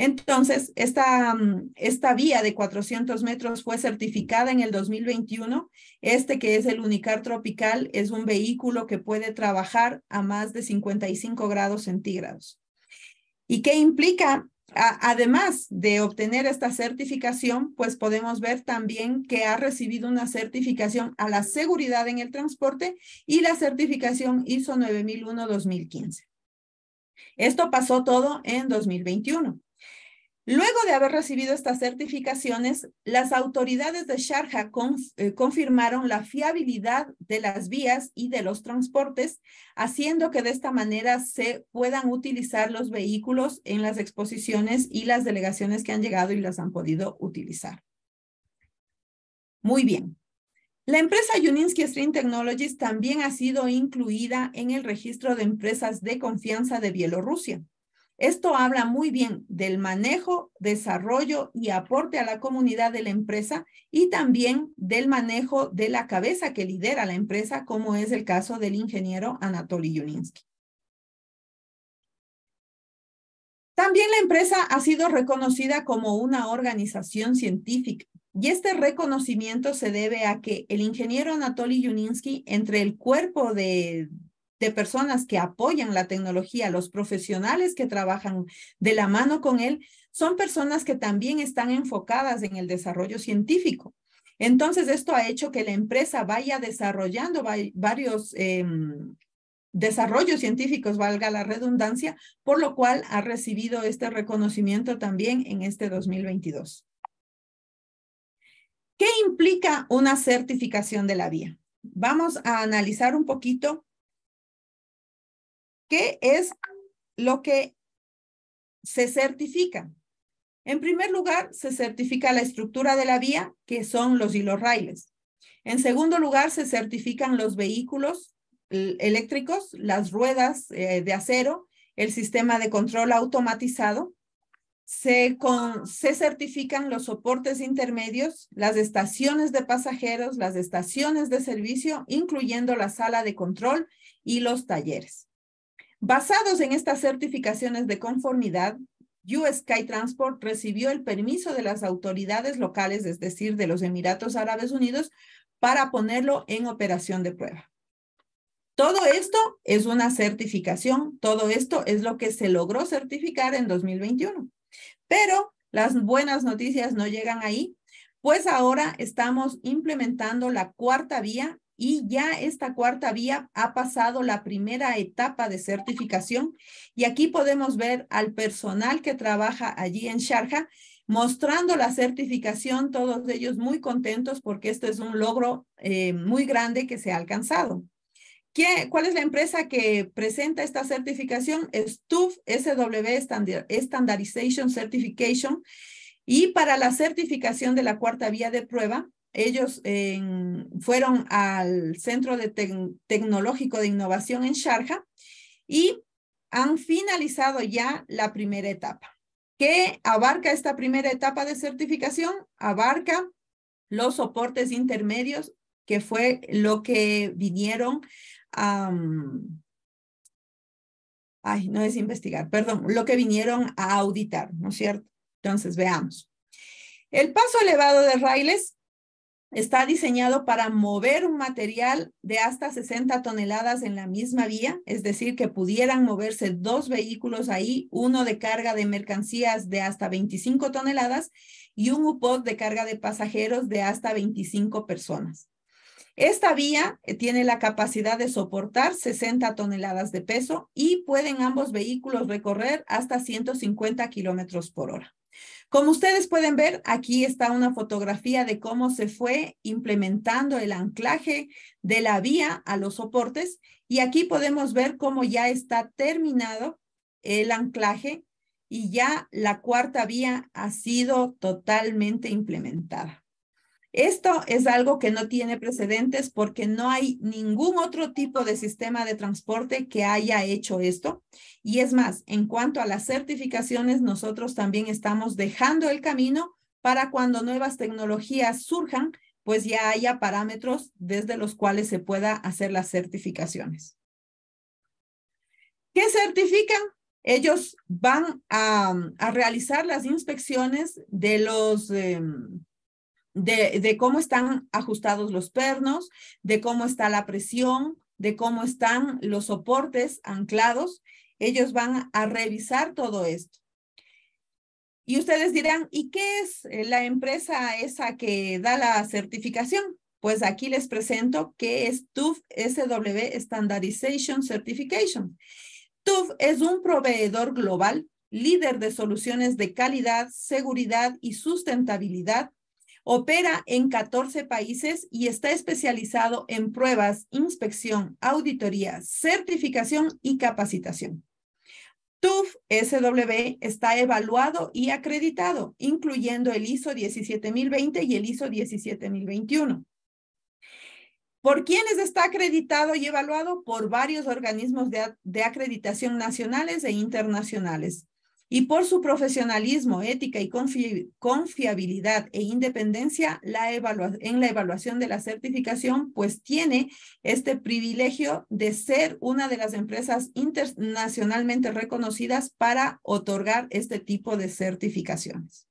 Speaker 2: Entonces, mm, esta, vía de 400 metros fue certificada en el 2021. Este que es el Unicar Tropical es un vehículo que puede trabajar a más de 55 grados centígrados. ¿Y qué implica? además de obtener esta certificación, pues podemos ver también que ha recibido una certificación a la seguridad en el transporte y la certificación ISO 9001-2015. Esto pasó todo en 2021. Luego de haber recibido estas certificaciones, las autoridades de Sharjah eh, confirmaron la fiabilidad de las vías y de los transportes, haciendo que de esta manera se puedan utilizar los vehículos en las exposiciones y las delegaciones que han llegado y las han podido utilizar. Muy bien. La empresa Uninsky Stream Technologies también ha sido incluida en el registro de empresas de confianza de Bielorrusia. Esto habla muy bien del manejo, desarrollo y aporte a la comunidad de la empresa y también del manejo de la cabeza que lidera la empresa, como es el caso del ingeniero Anatoly Yuninsky. También la empresa ha sido reconocida como una organización científica y este reconocimiento se debe a que el ingeniero Anatoly Yuninsky, entre el cuerpo de, de personas que apoyan la tecnología, los profesionales que trabajan de la mano con él, son personas que también están enfocadas en el desarrollo científico. Entonces, esto ha hecho que la empresa vaya desarrollando varios em, desarrollos científicos, valga la redundancia, por lo cual ha recibido este reconocimiento también en este 2022. ¿Qué implica una certificación de la vía? Vamos a analizar un poquito ¿Qué es lo que se certifica? En primer lugar, se certifica la estructura de la vía, que son los hilos raíles. En segundo lugar, se certifican los vehículos eléctricos, las ruedas eh, de acero, el sistema de control automatizado. se certifican los soportes intermedios, las estaciones de pasajeros, las estaciones de servicio, incluyendo la sala de control y los talleres. Basados en estas certificaciones de conformidad, US Sky Transport recibió el permiso de las autoridades locales, es decir, de los Emiratos Árabes Unidos, para ponerlo en operación de prueba. Todo esto es una certificación, todo esto es lo que se logró certificar en 2021. Pero las buenas noticias no llegan ahí, pues ahora estamos implementando la cuarta vía y ya esta cuarta vía ha pasado la primera etapa de certificación y aquí podemos ver al personal que trabaja allí en Sharjah mostrando la certificación, todos ellos muy contentos porque esto es un logro eh, muy grande que se ha alcanzado. ¿Cuál es la empresa que presenta esta certificación? STUF SW Standardization Certification. Y para la certificación de la cuarta vía de prueba, ellos fueron al Centro Tecnológico de Innovación en Sharjah y han finalizado ya la primera etapa. ¿Qué abarca esta primera etapa de certificación? Abarca los soportes intermedios, que fue lo que vinieron a... ay, no es investigar, perdón, lo que vinieron a auditar, ¿no es cierto? Entonces, veamos. El paso elevado de Rayles está diseñado para mover un material de hasta 60 toneladas en la misma vía, es decir, que pudieran moverse dos vehículos ahí, uno de carga de mercancías de hasta 25 toneladas y un UPOD de carga de pasajeros de hasta 25 personas. Esta vía eh, tiene la capacidad de soportar 60 toneladas de peso y pueden ambos vehículos recorrer hasta 150 kilómetros por hora. Como ustedes pueden ver, aquí está una fotografía de cómo se fue implementando el anclaje de la vía a los soportes y aquí podemos ver cómo ya está terminado el anclaje y ya la cuarta vía ha sido totalmente implementada. Esto es algo que no tiene precedentes porque no hay ningún otro tipo de sistema de transporte que haya hecho esto. Y es más, en cuanto a las certificaciones, nosotros también estamos dejando el camino para cuando nuevas tecnologías surjan, pues ya haya parámetros desde los cuales se pueda hacer las certificaciones. ¿Qué certifican? Ellos van a, realizar las inspecciones de los... Em, de, cómo están ajustados los pernos, de cómo está la presión, de cómo están los soportes anclados. Ellos van a revisar todo esto. Y ustedes dirán, ¿y qué es eh, la empresa esa que da la certificación? Pues aquí les presento que es TUF SW Standardization Certification. TUF es un proveedor global, líder de soluciones de calidad, seguridad y sustentabilidad Opera en 14 países y está especializado en pruebas, inspección, auditoría, certificación y capacitación. TUF SW está evaluado y acreditado, incluyendo el ISO 17020 y el ISO 17021. ¿Por quiénes está acreditado y evaluado? Por varios organismos de, de, acreditación nacionales e internacionales y por su profesionalismo, ética y confiabilidad e independencia en la evaluación de la certificación, pues tiene este privilegio de ser una de las empresas internacionalmente reconocidas para otorgar este tipo de certificaciones.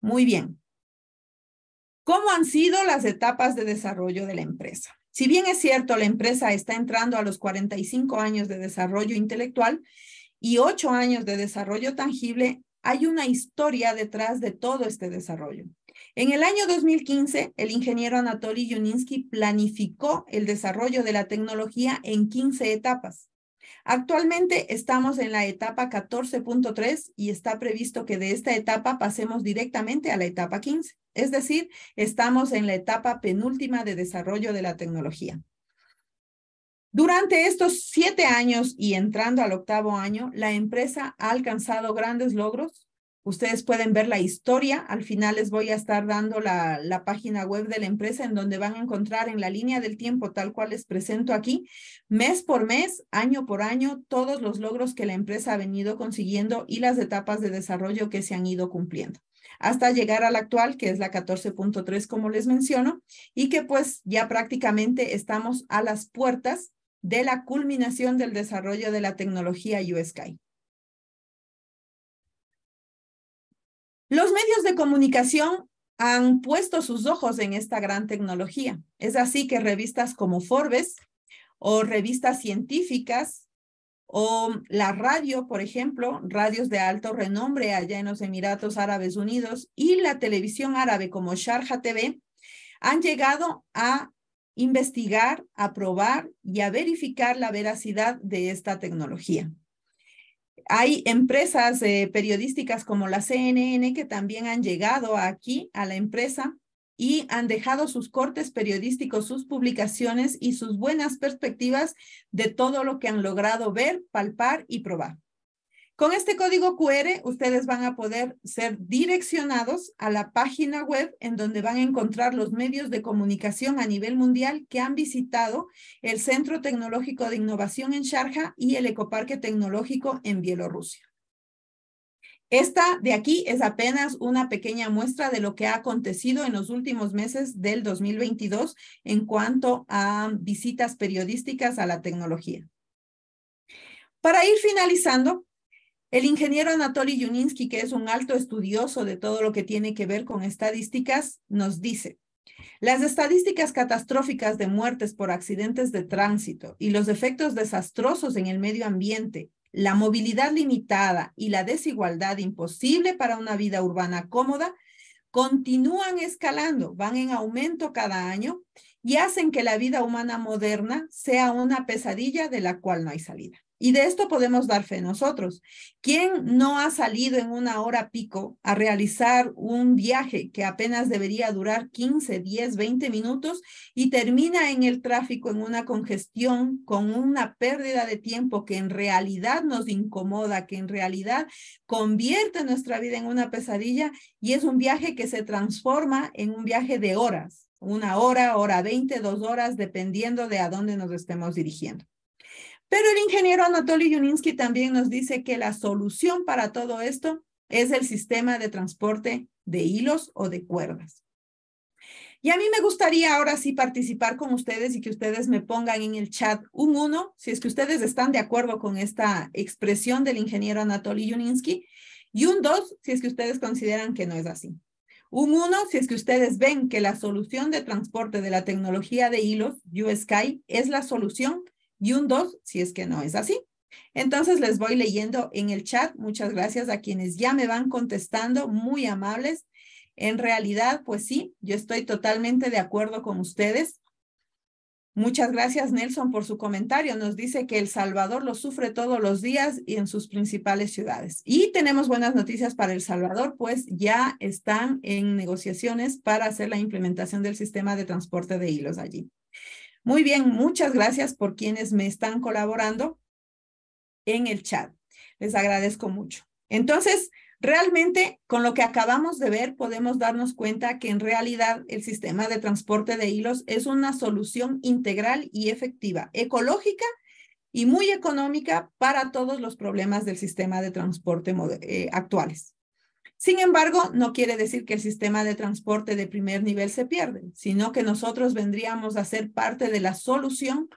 Speaker 2: Muy bien. ¿Cómo han sido las etapas de desarrollo de la empresa? Si bien es cierto, la empresa está entrando a los 45 años de desarrollo intelectual, y ocho años de desarrollo tangible, hay una historia detrás de todo este desarrollo. En el año 2015, el ingeniero Anatoly Yuninsky planificó el desarrollo de la tecnología en 15 etapas. Actualmente estamos en la etapa 14.3 y está previsto que de esta etapa pasemos directamente a la etapa 15, es decir, estamos en la etapa penúltima de desarrollo de la tecnología. Durante estos siete años y entrando al octavo año, la empresa ha alcanzado grandes logros. Ustedes pueden ver la historia. Al final les voy a estar dando la, página web de la empresa en donde van a encontrar en la línea del tiempo tal cual les presento aquí, mes por mes, año por año, todos los logros que la empresa ha venido consiguiendo y las etapas de desarrollo que se han ido cumpliendo hasta llegar a la actual, que es la 14.3, como les menciono, y que pues ya prácticamente estamos a las puertas de la culminación del desarrollo de la tecnología USKY. Los medios de comunicación han puesto sus ojos en esta gran tecnología. Es así que revistas como Forbes o revistas científicas o la radio, por ejemplo, radios de alto renombre allá en los Emiratos Árabes Unidos y la televisión árabe como Sharjah TV han llegado a investigar, aprobar y a verificar la veracidad de esta tecnología. Hay empresas eh, periodísticas como la CNN que también han llegado aquí a la empresa y han dejado sus cortes periodísticos, sus publicaciones y sus buenas perspectivas de todo lo que han logrado ver, palpar y probar. Con este código QR, ustedes van a poder ser direccionados a la página web en donde van a encontrar los medios de comunicación a nivel mundial que han visitado el Centro Tecnológico de Innovación en Sharjah y el Ecoparque Tecnológico en Bielorrusia. Esta de aquí es apenas una pequeña muestra de lo que ha acontecido en los últimos meses del 2022 en cuanto a visitas periodísticas a la tecnología. Para ir finalizando, el ingeniero Anatoly Yuninsky, que es un alto estudioso de todo lo que tiene que ver con estadísticas, nos dice, las estadísticas catastróficas de muertes por accidentes de tránsito y los efectos desastrosos en el medio ambiente, la movilidad limitada y la desigualdad imposible para una vida urbana cómoda continúan escalando, van en aumento cada año y hacen que la vida humana moderna sea una pesadilla de la cual no hay salida. Y de esto podemos dar fe nosotros. ¿Quién no ha salido en una hora pico a realizar un viaje que apenas debería durar 15, 10, 20 minutos y termina en el tráfico, en una congestión, con una pérdida de tiempo que en realidad nos incomoda, que en realidad convierte nuestra vida en una pesadilla y es un viaje que se transforma en un viaje de horas? una hora, hora 20, dos horas, dependiendo de a dónde nos estemos dirigiendo. Pero el ingeniero Anatoly Yuninsky también nos dice que la solución para todo esto es el sistema de transporte de hilos o de cuerdas. Y a mí me gustaría ahora sí participar con ustedes y que ustedes me pongan en el chat un uno, si es que ustedes están de acuerdo con esta expresión del ingeniero Anatoly Yuninsky, y un dos, si es que ustedes consideran que no es así. Un uno, si es que ustedes ven que la solución de transporte de la tecnología de hilos, U-Sky es la solución y un dos, si es que no es así. Entonces les voy leyendo en el chat. Muchas gracias a quienes ya me van contestando, muy amables. En realidad, pues sí, yo estoy totalmente de acuerdo con ustedes. Muchas gracias, Nelson, por su comentario. Nos dice que El Salvador lo sufre todos los días y en sus principales ciudades. Y tenemos buenas noticias para El Salvador, pues ya están en negociaciones para hacer la implementación del sistema de transporte de hilos allí. Muy bien, muchas gracias por quienes me están colaborando en el chat. Les agradezco mucho. Entonces, realmente con lo que acabamos de ver podemos darnos cuenta que en realidad el sistema de transporte de hilos es una solución integral y efectiva, ecológica y muy económica para todos los problemas del sistema de transporte eh, actuales. Sin embargo, no quiere decir que el sistema de transporte de primer nivel se pierde, sino que nosotros vendríamos a ser parte de la solución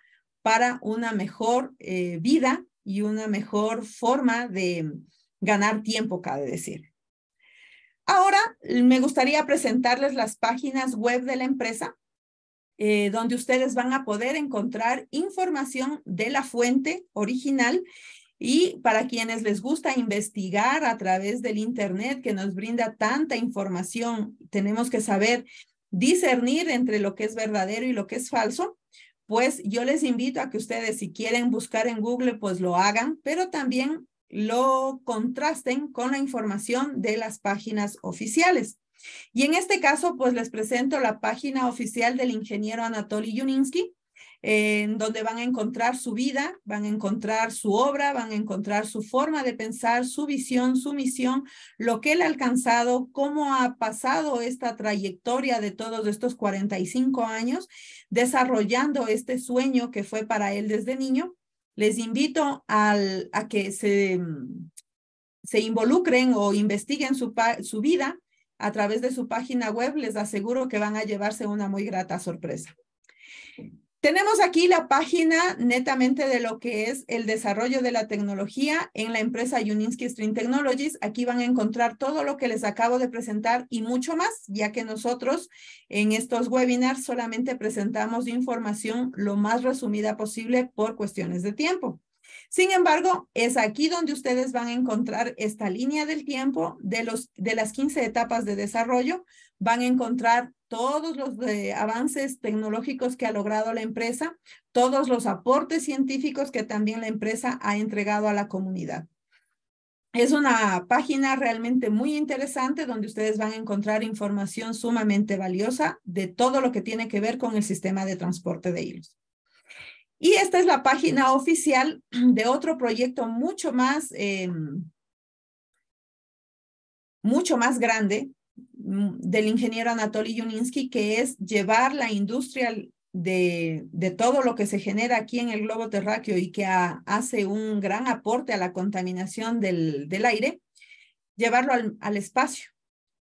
Speaker 2: para una mejor eh, vida y una mejor forma de ganar tiempo, cabe decir. Ahora me gustaría presentarles las páginas web de la empresa, eh, donde ustedes van a poder encontrar información de la fuente original y para quienes les gusta investigar a través del Internet, que nos brinda tanta información, tenemos que saber discernir entre lo que es verdadero y lo que es falso. Pues yo les invito a que ustedes, si quieren buscar en Google, pues lo hagan, pero también lo contrasten con la información de las páginas oficiales. Y en este caso, pues les presento la página oficial del ingeniero Anatoly Yuninsky, en donde van a encontrar su vida, van a encontrar su obra, van a encontrar su forma de pensar, su visión, su misión, lo que él ha alcanzado, cómo ha pasado esta trayectoria de todos estos 45 años desarrollando este sueño que fue para él desde niño. Les invito a que se, involucren o investiguen su vida a través de su página web. Les aseguro que van a llevarse una muy grata sorpresa. Tenemos aquí la página netamente de lo que es el desarrollo de la tecnología en la empresa Uninsky Stream Technologies. Aquí van a encontrar todo lo que les acabo de presentar y mucho más, ya que nosotros en estos webinars solamente presentamos información lo más resumida posible por cuestiones de tiempo. Sin embargo, es aquí donde ustedes van a encontrar esta línea del tiempo de, los, de las 15 etapas de desarrollo van a encontrar todos los eh, avances tecnológicos que ha logrado la empresa, todos los aportes científicos que también la empresa ha entregado a la comunidad. Es una página realmente muy interesante donde ustedes van a encontrar información sumamente valiosa de todo lo que tiene que ver con el sistema de transporte de hilos. Y esta es la página oficial de otro proyecto mucho más, em, mucho más grande Mm, del ingeniero Anatoly Yuninsky, que es llevar la industria de, de, todo lo que se genera aquí en el globo terráqueo y que hace un gran aporte a la contaminación del, del aire, llevarlo al, al, espacio.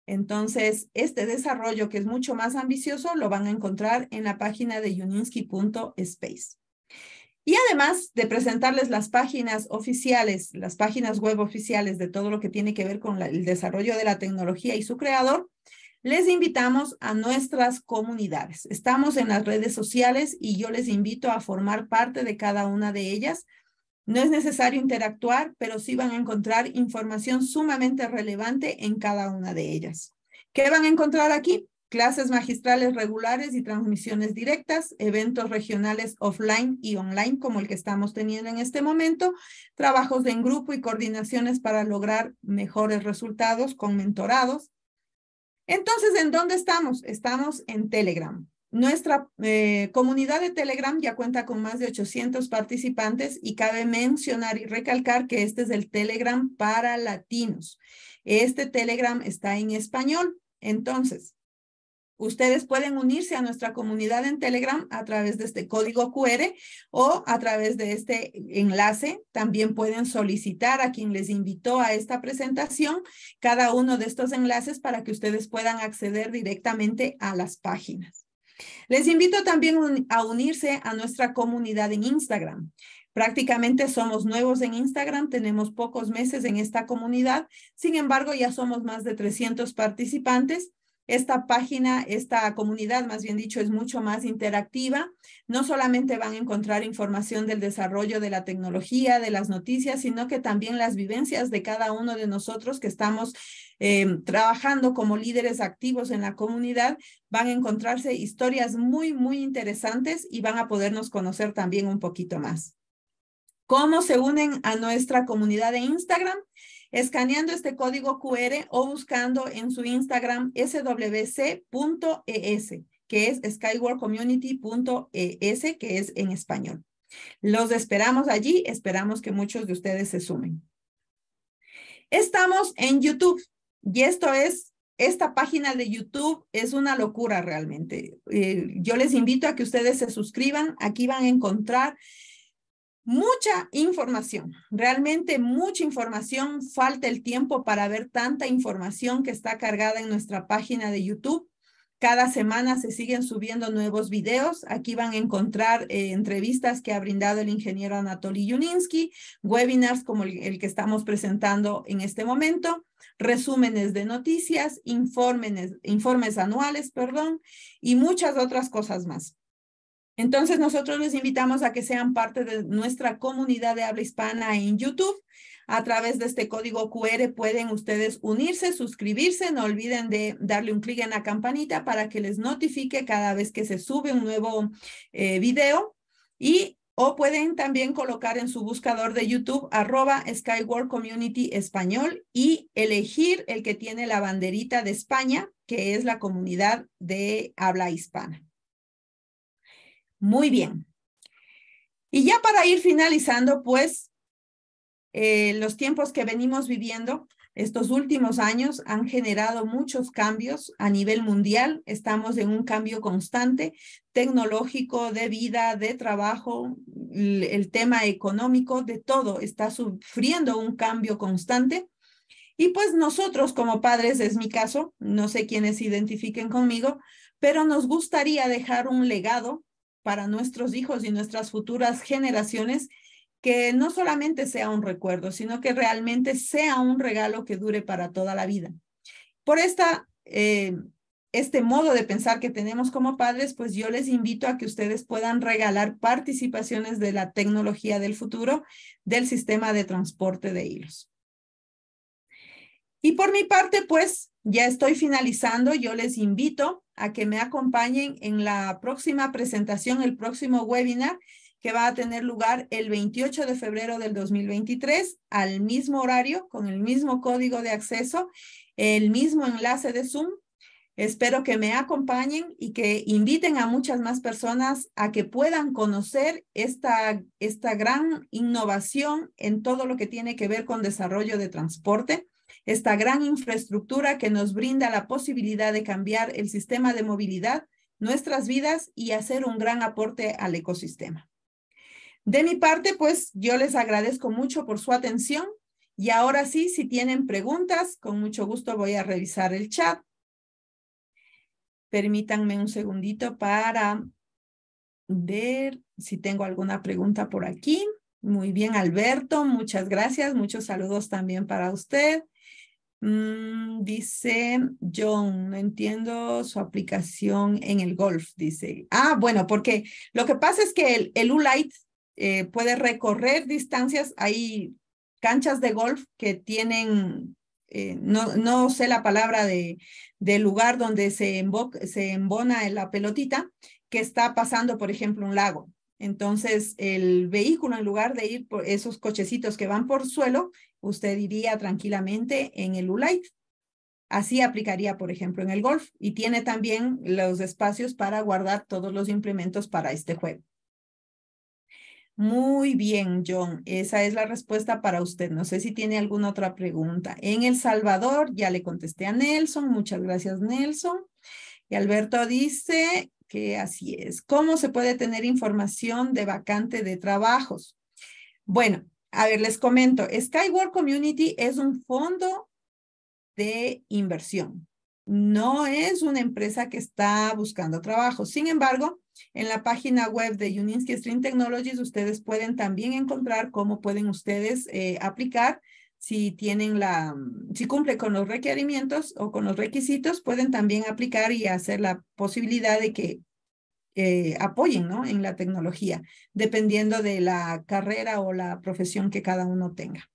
Speaker 2: Entonces, este desarrollo que es mucho más ambicioso lo van a encontrar en la página de yuninsky.space. Y además de presentarles las páginas oficiales, las páginas web oficiales de todo lo que tiene que ver con el desarrollo de la tecnología y su creador, les invitamos a nuestras comunidades. Estamos en las redes sociales y yo les invito a formar parte de cada una de ellas. No es necesario interactuar, pero sí van a encontrar información sumamente relevante en cada una de ellas. ¿Qué van a encontrar aquí? clases magistrales regulares y transmisiones directas, eventos regionales offline y online como el que estamos teniendo en este momento, trabajos en grupo y coordinaciones para lograr mejores resultados con mentorados. Entonces, ¿en dónde estamos? Estamos en Telegram. Nuestra eh, comunidad de Telegram ya cuenta con más de 800 participantes y cabe mencionar y recalcar que este es el Telegram para latinos. Este Telegram está en español. Entonces, Ustedes pueden unirse a nuestra comunidad en Telegram a través de este código QR o a través de este enlace. También pueden solicitar a quien les invitó a esta presentación cada uno de estos enlaces para que ustedes puedan acceder directamente a las páginas. Les invito también a unirse a nuestra comunidad en Instagram. Prácticamente somos nuevos en Instagram, tenemos pocos meses en esta comunidad, sin embargo ya somos más de 300 participantes esta página, esta comunidad, más bien dicho, es mucho más interactiva. No solamente van a encontrar información del desarrollo de la tecnología, de las noticias, sino que también las vivencias de cada uno de nosotros que estamos eh, trabajando como líderes activos en la comunidad, van a encontrarse historias muy, muy interesantes y van a podernos conocer también un poquito más. ¿Cómo se unen a nuestra comunidad de Instagram? escaneando este código QR o buscando en su Instagram swc.es, e que es skywardcommunity.es, que es en español. Los esperamos allí, esperamos que muchos de ustedes se sumen. Estamos en YouTube y esto es, esta página de YouTube es una locura realmente. Eh, yo les invito a que ustedes se suscriban, aquí van a encontrar mucha información, realmente mucha información. Falta el tiempo para ver tanta información que está cargada en nuestra página de YouTube. Cada semana se siguen subiendo nuevos videos. Aquí van a encontrar eh, entrevistas que ha brindado el ingeniero Anatoly Yuninsky, webinars como el, el que estamos presentando en este momento, resúmenes de noticias, informes, informes anuales, perdón, y muchas otras cosas más. Entonces, nosotros les invitamos a que sean parte de nuestra comunidad de habla hispana en YouTube. A través de este código QR pueden ustedes unirse, suscribirse. No olviden de darle un clic en la campanita para que les notifique cada vez que se sube un nuevo eh, video. Y o pueden también colocar en su buscador de YouTube arroba Skyward Community Español y elegir el que tiene la banderita de España, que es la comunidad de habla hispana. Muy bien. Y ya para ir finalizando, pues eh, los tiempos que venimos viviendo estos últimos años han generado muchos cambios a nivel mundial. Estamos en un cambio constante tecnológico, de vida, de trabajo, el tema económico, de todo está sufriendo un cambio constante. Y pues nosotros como padres, es mi caso, no sé quiénes se identifiquen conmigo, pero nos gustaría dejar un legado para nuestros hijos y nuestras futuras generaciones que no solamente sea un recuerdo, sino que realmente sea un regalo que dure para toda la vida. Por esta, eh, este modo de pensar que tenemos como padres, pues yo les invito a que ustedes puedan regalar participaciones de la tecnología del futuro del sistema de transporte de hilos. Y por mi parte, pues ya estoy finalizando, yo les invito a que me acompañen en la próxima presentación, el próximo webinar que va a tener lugar el 28 de febrero del 2023 al mismo horario, con el mismo código de acceso, el mismo enlace de Zoom. Espero que me acompañen y que inviten a muchas más personas a que puedan conocer esta, esta gran innovación en todo lo que tiene que ver con desarrollo de transporte esta gran infraestructura que nos brinda la posibilidad de cambiar el sistema de movilidad, nuestras vidas y hacer un gran aporte al ecosistema. De mi parte, pues yo les agradezco mucho por su atención y ahora sí, si tienen preguntas, con mucho gusto voy a revisar el chat. Permítanme un segundito para ver si tengo alguna pregunta por aquí. Muy bien, Alberto, muchas gracias. Muchos saludos también para usted. Mm, dice John, no entiendo su aplicación en el golf, dice. Ah, bueno, porque lo que pasa es que el, el U-Light eh, puede recorrer distancias. Hay canchas de golf que tienen, eh, no, no, sé la palabra de, del lugar donde se, se embona la pelotita, que está pasando, por ejemplo, un lago. Entonces, el vehículo, en lugar de ir por esos cochecitos que van por suelo, usted iría tranquilamente en el Ulight. Así aplicaría, por ejemplo, en el golf. Y tiene también los espacios para guardar todos los implementos para este juego. Muy bien, John. Esa es la respuesta para usted. No sé si tiene alguna otra pregunta. En El Salvador, ya le contesté a Nelson. Muchas gracias, Nelson. Y Alberto dice, que así es. ¿Cómo se puede tener información de vacante de trabajos? Bueno, a ver, les comento. Skyward Community es un fondo de inversión. No es una empresa que está buscando trabajo. Sin embargo, en la página web de Uninsky Stream Technologies, ustedes pueden también encontrar cómo pueden ustedes eh, aplicar si tienen la, mm, si cumple con los requerimientos o con los requisitos, pueden también aplicar y hacer la posibilidad de que eh, apoyen ¿no? en la tecnología, dependiendo de la carrera o la profesión que cada uno tenga.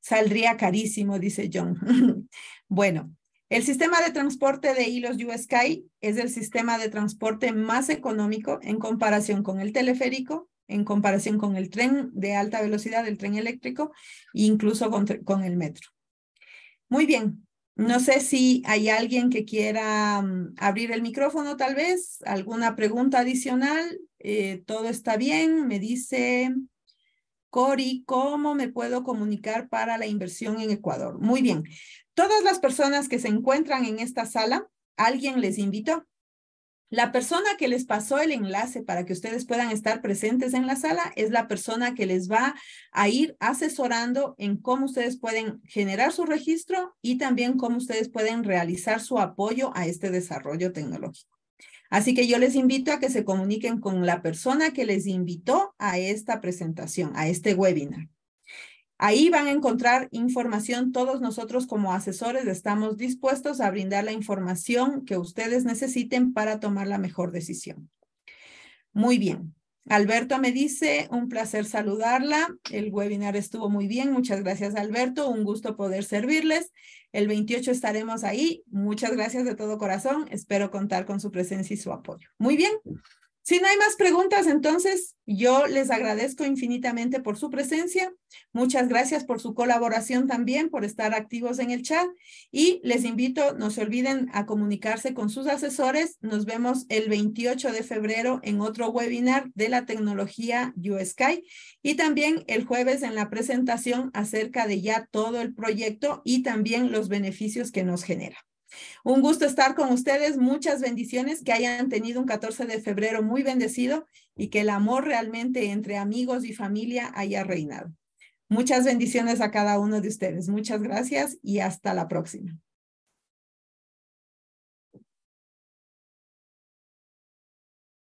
Speaker 2: Saldría carísimo, dice John. <laughs> bueno, el sistema de transporte de hilos Sky es el sistema de transporte más económico en comparación con el teleférico, en comparación con el tren de alta velocidad, el tren eléctrico, e incluso con, el metro. Muy bien, no sé si hay alguien que quiera mm, abrir el micrófono, tal vez, alguna pregunta adicional. Eh, todo está bien, me dice Cori, ¿cómo me puedo comunicar para la inversión en Ecuador? Muy bien, todas las personas que se encuentran en esta sala, alguien les invitó. La persona que les pasó el enlace para que ustedes puedan estar presentes en la sala es la persona que les va a ir asesorando en cómo ustedes pueden generar su registro y también cómo ustedes pueden realizar su apoyo a este desarrollo tecnológico. Así que yo les invito a que se comuniquen con la persona que les invitó a esta presentación, a este webinar. Ahí van a encontrar información. Todos nosotros como asesores estamos dispuestos a brindar la información que ustedes necesiten para tomar la mejor decisión. Muy bien. Alberto me dice, un placer saludarla. El webinar estuvo muy bien. Muchas gracias, Alberto. Un gusto poder servirles. El 28 estaremos ahí. Muchas gracias de todo corazón. Espero contar con su presencia y su apoyo. Muy bien. Si no hay más preguntas, entonces yo les agradezco infinitamente por su presencia. Muchas gracias por su colaboración también, por estar activos en el chat. Y les invito, no se olviden a comunicarse con sus asesores. Nos vemos el 28 de febrero en otro webinar de la tecnología USky y también el jueves en la presentación acerca de ya todo el proyecto y también los beneficios que nos genera. Un gusto estar con ustedes, muchas bendiciones, que hayan tenido un 14 de febrero muy bendecido y que el amor realmente entre amigos y familia haya reinado. Muchas bendiciones a cada uno de ustedes. Muchas gracias y hasta la próxima.